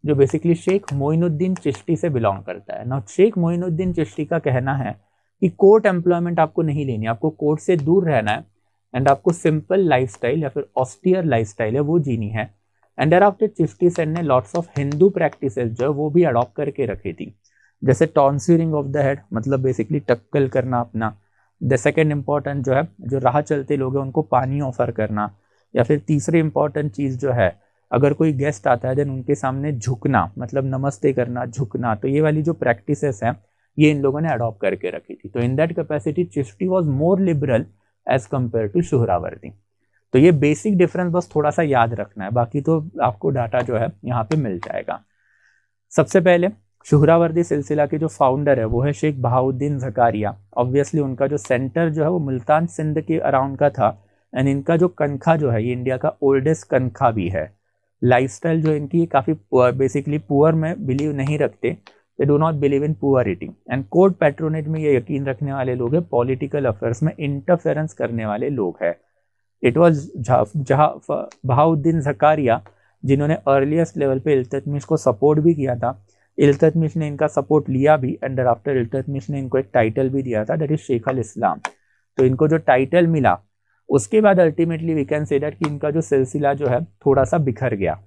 जो बेसिकली शेख मोइनुद्दीन चिश्ती से बिलोंग करता है ना शेख मोइनुद्दीन चिश्ती का कहना है कि कोर्ट एम्प्लॉयमेंट आपको नहीं लेनी आपको कोर्ट से दूर रहना है एंड आपको सिंपल लाइफस्टाइल या फिर ऑस्टियर लाइफस्टाइल है वो जीनी है and thereafter Chishti saint ने लॉट्स ऑफ हिंदू प्रैक्टिस जो है वो भी अडॉप्ट करके रखी थी जैसे टॉन्स्यूरिंग ऑफ द हेड मतलब बेसिकली टक्कल करना अपना द सेकेंड इम्पॉर्टेंट जो है जो राह चलते लोग हैं उनको पानी ऑफर करना या फिर तीसरी इम्पॉर्टेंट चीज़ जो है अगर कोई गेस्ट आता है देन उनके सामने झुकना मतलब नमस्ते करना झुकना तो ये वाली जो प्रैक्टिसेस हैं ये इन लोगों ने अडॉप्ट करके रखी थी तो in that capacity Chishti was more liberal as compare to Suhrawardi तो ये बेसिक डिफरेंस बस थोड़ा सा याद रखना है बाकी तो आपको डाटा जो है यहाँ पे मिल जाएगा सबसे पहले शुहरावर्दी सिलसिला के जो फाउंडर है वो है शेख बहाउद्दीन जकारिया ऑब्वियसली उनका जो सेंटर जो है वो मुल्तान सिंध के अराउंड का था एंड इनका जो कनखा जो है ये इंडिया का ओल्डेस्ट कनखा भी है लाइफस्टाइल जो इनकी काफ़ी बेसिकली पुअर में बिलीव नहीं रखते they do not believe in purity and court patronage में ये यकीन रखने वाले लोग हैं पॉलिटिकल अफेयर्स में इंटरफेरेंस करने वाले लोग हैं इट वॉज बहाउद्दीन जकारिया जिन्होंने अर्लीस्ट लेवल पे इल्तमिश को सपोर्ट भी किया था इल्तमिश ने इनका सपोर्ट लिया भी एंड आफ्टर इल्तमिश ने इनको एक टाइटल भी दिया था दैट इज शेख अल इस्लाम तो इनको जो टाइटल मिला उसके बाद ultimately we can say that कि इनका जो सिलसिला जो है थोड़ा सा बिखर गया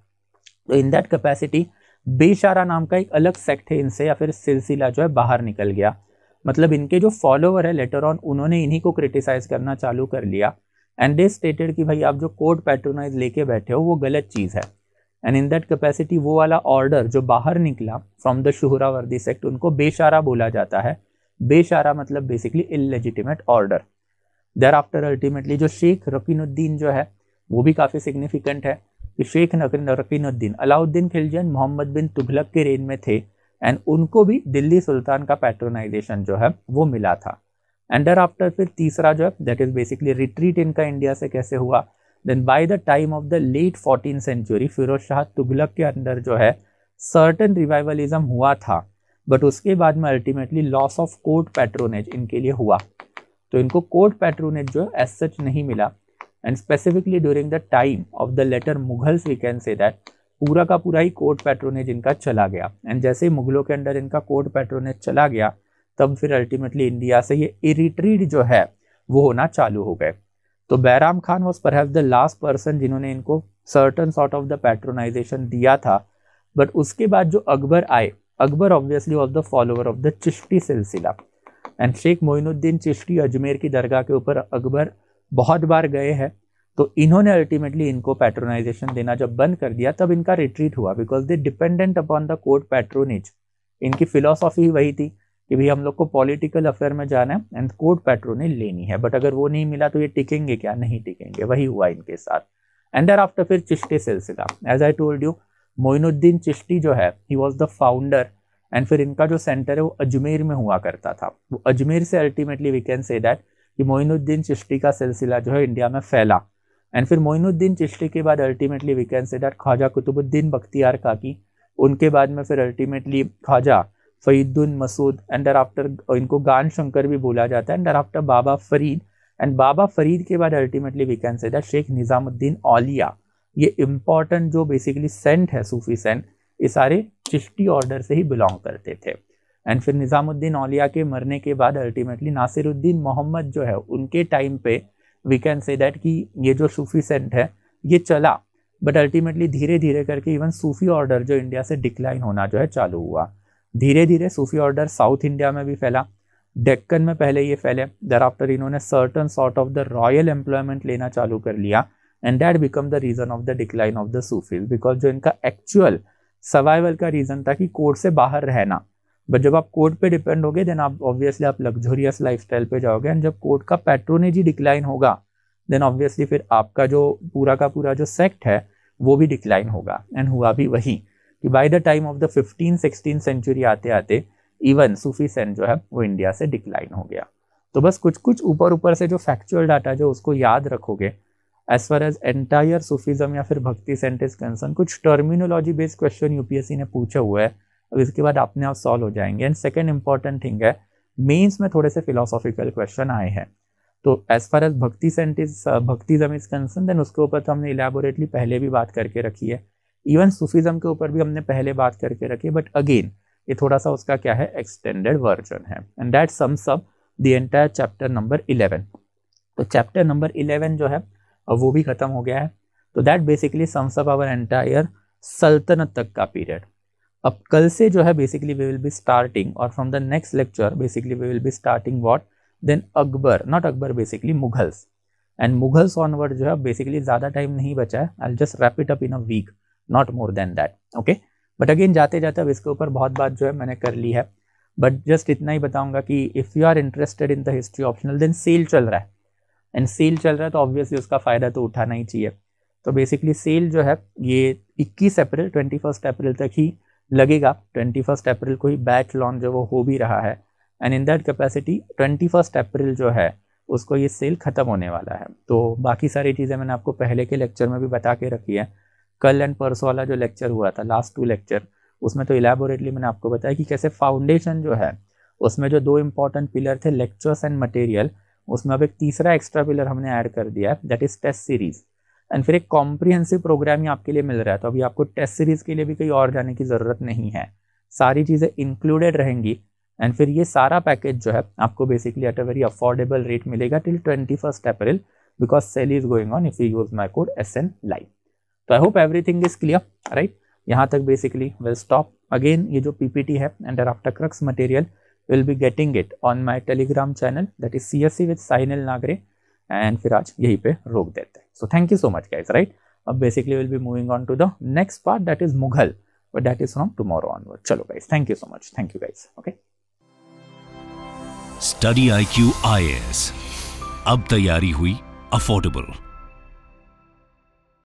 तो इन दैट कैपेसिटी बेशारा नाम का एक अलग सेक्ट है इनसे या फिर सिलसिला जो है बाहर निकल गया मतलब इनके जो फॉलोअर है लेटर ऑन उन्होंने इन्हीं को क्रिटिसाइज करना चालू कर लिया एंड दे स्टेटेड कि भाई आप जो कोर्ट पैटर्नाइज लेके बैठे हो वो गलत चीज़ है एंड इन दैट कैपेसिटी वो वाला ऑर्डर जो बाहर निकला फ्रॉम द वर्दी सेक्ट उनको बेशारा बोला जाता है बेशारा मतलब basically illegitimate order thereafter ultimately जो शेख रकीनुद्दीन जो है वो भी काफ़ी सिग्निफिकेंट है शेख नरकीनुद्दीन अलाउद्दीन खिलजन मोहम्मद बिन तुगलक के रेन में थे एंड उनको भी दिल्ली सुल्तान का पैट्रोनाइजेशन जो है वो मिला था एंड आफ्टर फिर तीसरा जो है दैट इज बेसिकली रिट्रीट इनका इंडिया से कैसे हुआ then by the time of the late fourteen century Firoz Shah Tughlaq के अंदर जो है सर्टन रिवाइवलिज्म हुआ था बट उसके बाद में ultimately loss of court patronage इनके लिए हुआ तो इनको कोर्ट पैट्रोनेज जो है एज सच नहीं मिला and specifically during the time of the later Mughals we can say that पूरा का पूरा ही कोर्ट पैट्रोनेज इनका चला गया एंड जैसे ही मुगलों के अंडर इनका कोर्ट पैट्रोनेज चला गया तब फिर अल्टीमेटली इंडिया से ये इरिट्रीड जो है वो होना चालू हो गए तो Bairam Khan was per the last person जिन्होंने इनको certain sort of the patronization दिया था बट उसके बाद जो अकबर आए Akbar obviously was the follower of the Chishti सिलसिला एंड शेख मोइनुद्दीन चिश्ती अजमेर की दरगाह के ऊपर अकबर बहुत बार गए हैं तो इन्होंने अल्टीमेटली इनको पैट्रोनाइजेशन देना जब बंद कर दिया तब इनका रिट्रीट हुआ because they dependent upon the court patronage इनकी फिलोसॉफी वही थी कि भाई हम लोग को पॉलिटिकल अफेयर में जाना है एंड कोर्ट पैट्रोनेज लेनी है बट अगर वो नहीं मिला तो ये टिकेंगे क्या नहीं टिकेंगे वही हुआ इनके साथ एंड देर आफ्टर फिर चिश्ते सिलसिला as I told you Moinuddin Chishti जो है he was the founder and फिर इनका जो सेंटर है वो अजमेर में हुआ करता था वो अजमेर से ultimately we can say that कि मोइनुद्दीन चिश्ती का सिलसिला जो है इंडिया में फैला एंड फिर मोइनुद्दीन चिश्ती के बाद ultimately we can say that Khwaja Qutbuddin Bakhtiyar Kaki उनके बाद में फिर ultimately Khwaja Fariduddin Masud and thereafter इनको गान शंकर भी बोला जाता है and thereafter Baba Farid and Baba Farid के बाद ultimately we can say that Sheikh Nizamuddin Auliya ये इम्पॉर्टेंट जो बेसिकली सेंट है सूफी सेंट ये सारे चिश्ती ऑर्डर से ही बिलोंग करते थे एंड फिर निज़ामुद्दीन औलिया के मरने के बाद अल्टीमेटली नासिरुद्दीन मोहम्मद जो है उनके टाइम पे वी कैन से दैट कि ये जो सूफ़ी सेंट है ये चला बट अल्टीमेटली धीरे धीरे करके इवन सूफ़ी ऑर्डर जो इंडिया से डिक्लाइन होना जो है चालू हुआ धीरे धीरे सूफ़ी ऑर्डर साउथ इंडिया में भी फैला डेक्कन में पहले ये फैले दर आफ्टर इन्होंने certain sort of the royal employment लेना चालू कर लिया and that become the reason of the decline of the Sufi because जो इनका एक्चुअल सर्वाइवल का रीज़न था कि कोर्ट से बाहर रहना बट जब आप कोर्ट पे डिपेंड होगे देन आप ऑब्वियसली आप लग्जोरियस लाइफ पे जाओगे एंड जब कोर्ट का पैट्रोनेजी ही डिक्लाइन होगा देन ऑब्वियसली फिर आपका जो पूरा का पूरा जो सेक्ट है वो भी डिक्लाइन होगा एंड हुआ भी वही कि by the time of the fifteen sixteen century आते आते इवन सूफी सेंट जो है वो इंडिया से डिक्लाइन हो गया तो बस कुछ कुछ ऊपर ऊपर से जो फैक्चुअल डाटा जो उसको याद रखोगे as far as entire Sufism या फिर भक्ति सेंट इज कंसर्न कुछ टर्मिनोलॉजी बेस्ड क्वेश्चन यूपीएससी ने पूछा हुआ है अब इसके बाद अपने आप सॉल्व हो जाएंगे एंड सेकेंड इंपॉर्टेंट थिंग है मेन्स में थोड़े से फिलोसॉफिकल क्वेश्चन आए हैं तो as far as bhakti saints bhaktism is concern then उसके ऊपर तो हमने इलेबोरेटली पहले भी बात करके रखी है इवन सूफिज्म के ऊपर भी हमने पहले बात करके रखी है बट अगेन ये थोड़ा सा उसका क्या है एक्सटेंडेड वर्जन है and that sums up the entire chapter number eleven तो चैप्टर नंबर इलेवन जो है वो भी ख़त्म हो गया है तो that basically sums up our entire सल्तनत तक का पीरियड अब कल से जो है basically we will be starting और from the next lecture basically we will be starting what then Akbar not Akbar basically Mughals and Mughals onward जो है बेसिकली ज़्यादा टाइम नहीं बचा है I just wrap it up in a week not more than that okay but again जाते जाते अब इसके ऊपर बहुत बात जो है मैंने कर ली है बट जस्ट इतना ही बताऊंगा कि if you are interested in the history optional then sale चल रहा है एंड सेल चल रहा है तो ऑब्वियसली उसका फ़ायदा तो उठाना ही चाहिए तो बेसिकली सेल जो है ये 21 अप्रैल 21 अप्रैल तक ही लगेगा ट्वेंटी फर्स्ट अप्रैल को ही बैच लॉन्च जो वो हो भी रहा है and in that capacity twenty first April जो है उसको ये सेल ख़त्म होने वाला है तो बाकी सारी चीज़ें मैंने आपको पहले के लेक्चर में भी बता के रखी है कल एंड परसों वाला जो लेक्चर हुआ था लास्ट टू लेक्चर उसमें तो इलेबोरेटली मैंने आपको बताया कि कैसे फाउंडेशन जो है उसमें जो दो इंपॉर्टेंट पिलर थे लेक्चर्स एंड मटेरियल उसमें अब एक तीसरा एक्स्ट्रा पिलर हमने ऐड कर दिया है that is test series and फिर एक कॉम्प्रिहेंसिव प्रोग्राम ही आपके लिए मिल रहा है तो अभी आपको टेस्ट सीरीज के लिए भी कहीं और जाने की ज़रूरत नहीं है सारी चीज़ें इंक्लूडेड रहेंगी एंड फिर ये सारा पैकेज जो है आपको basically at a very affordable rate मिलेगा till twenty first April because sale is going on if you use my code S N live तो I hope everything is clear right यहाँ तक basically will stop again ये जो P P T है and after crux material will be getting it on my Telegram channel that is C S C with Sainal Nagre and फिर आज यहीं पे रोक देते हैं so thank you so much guys right अब basically will be moving on to the next part that is Mughal but that is from tomorrow onward चलो guys thank you so much thank you guys okay study I Q I S अब तैयारी हुई affordable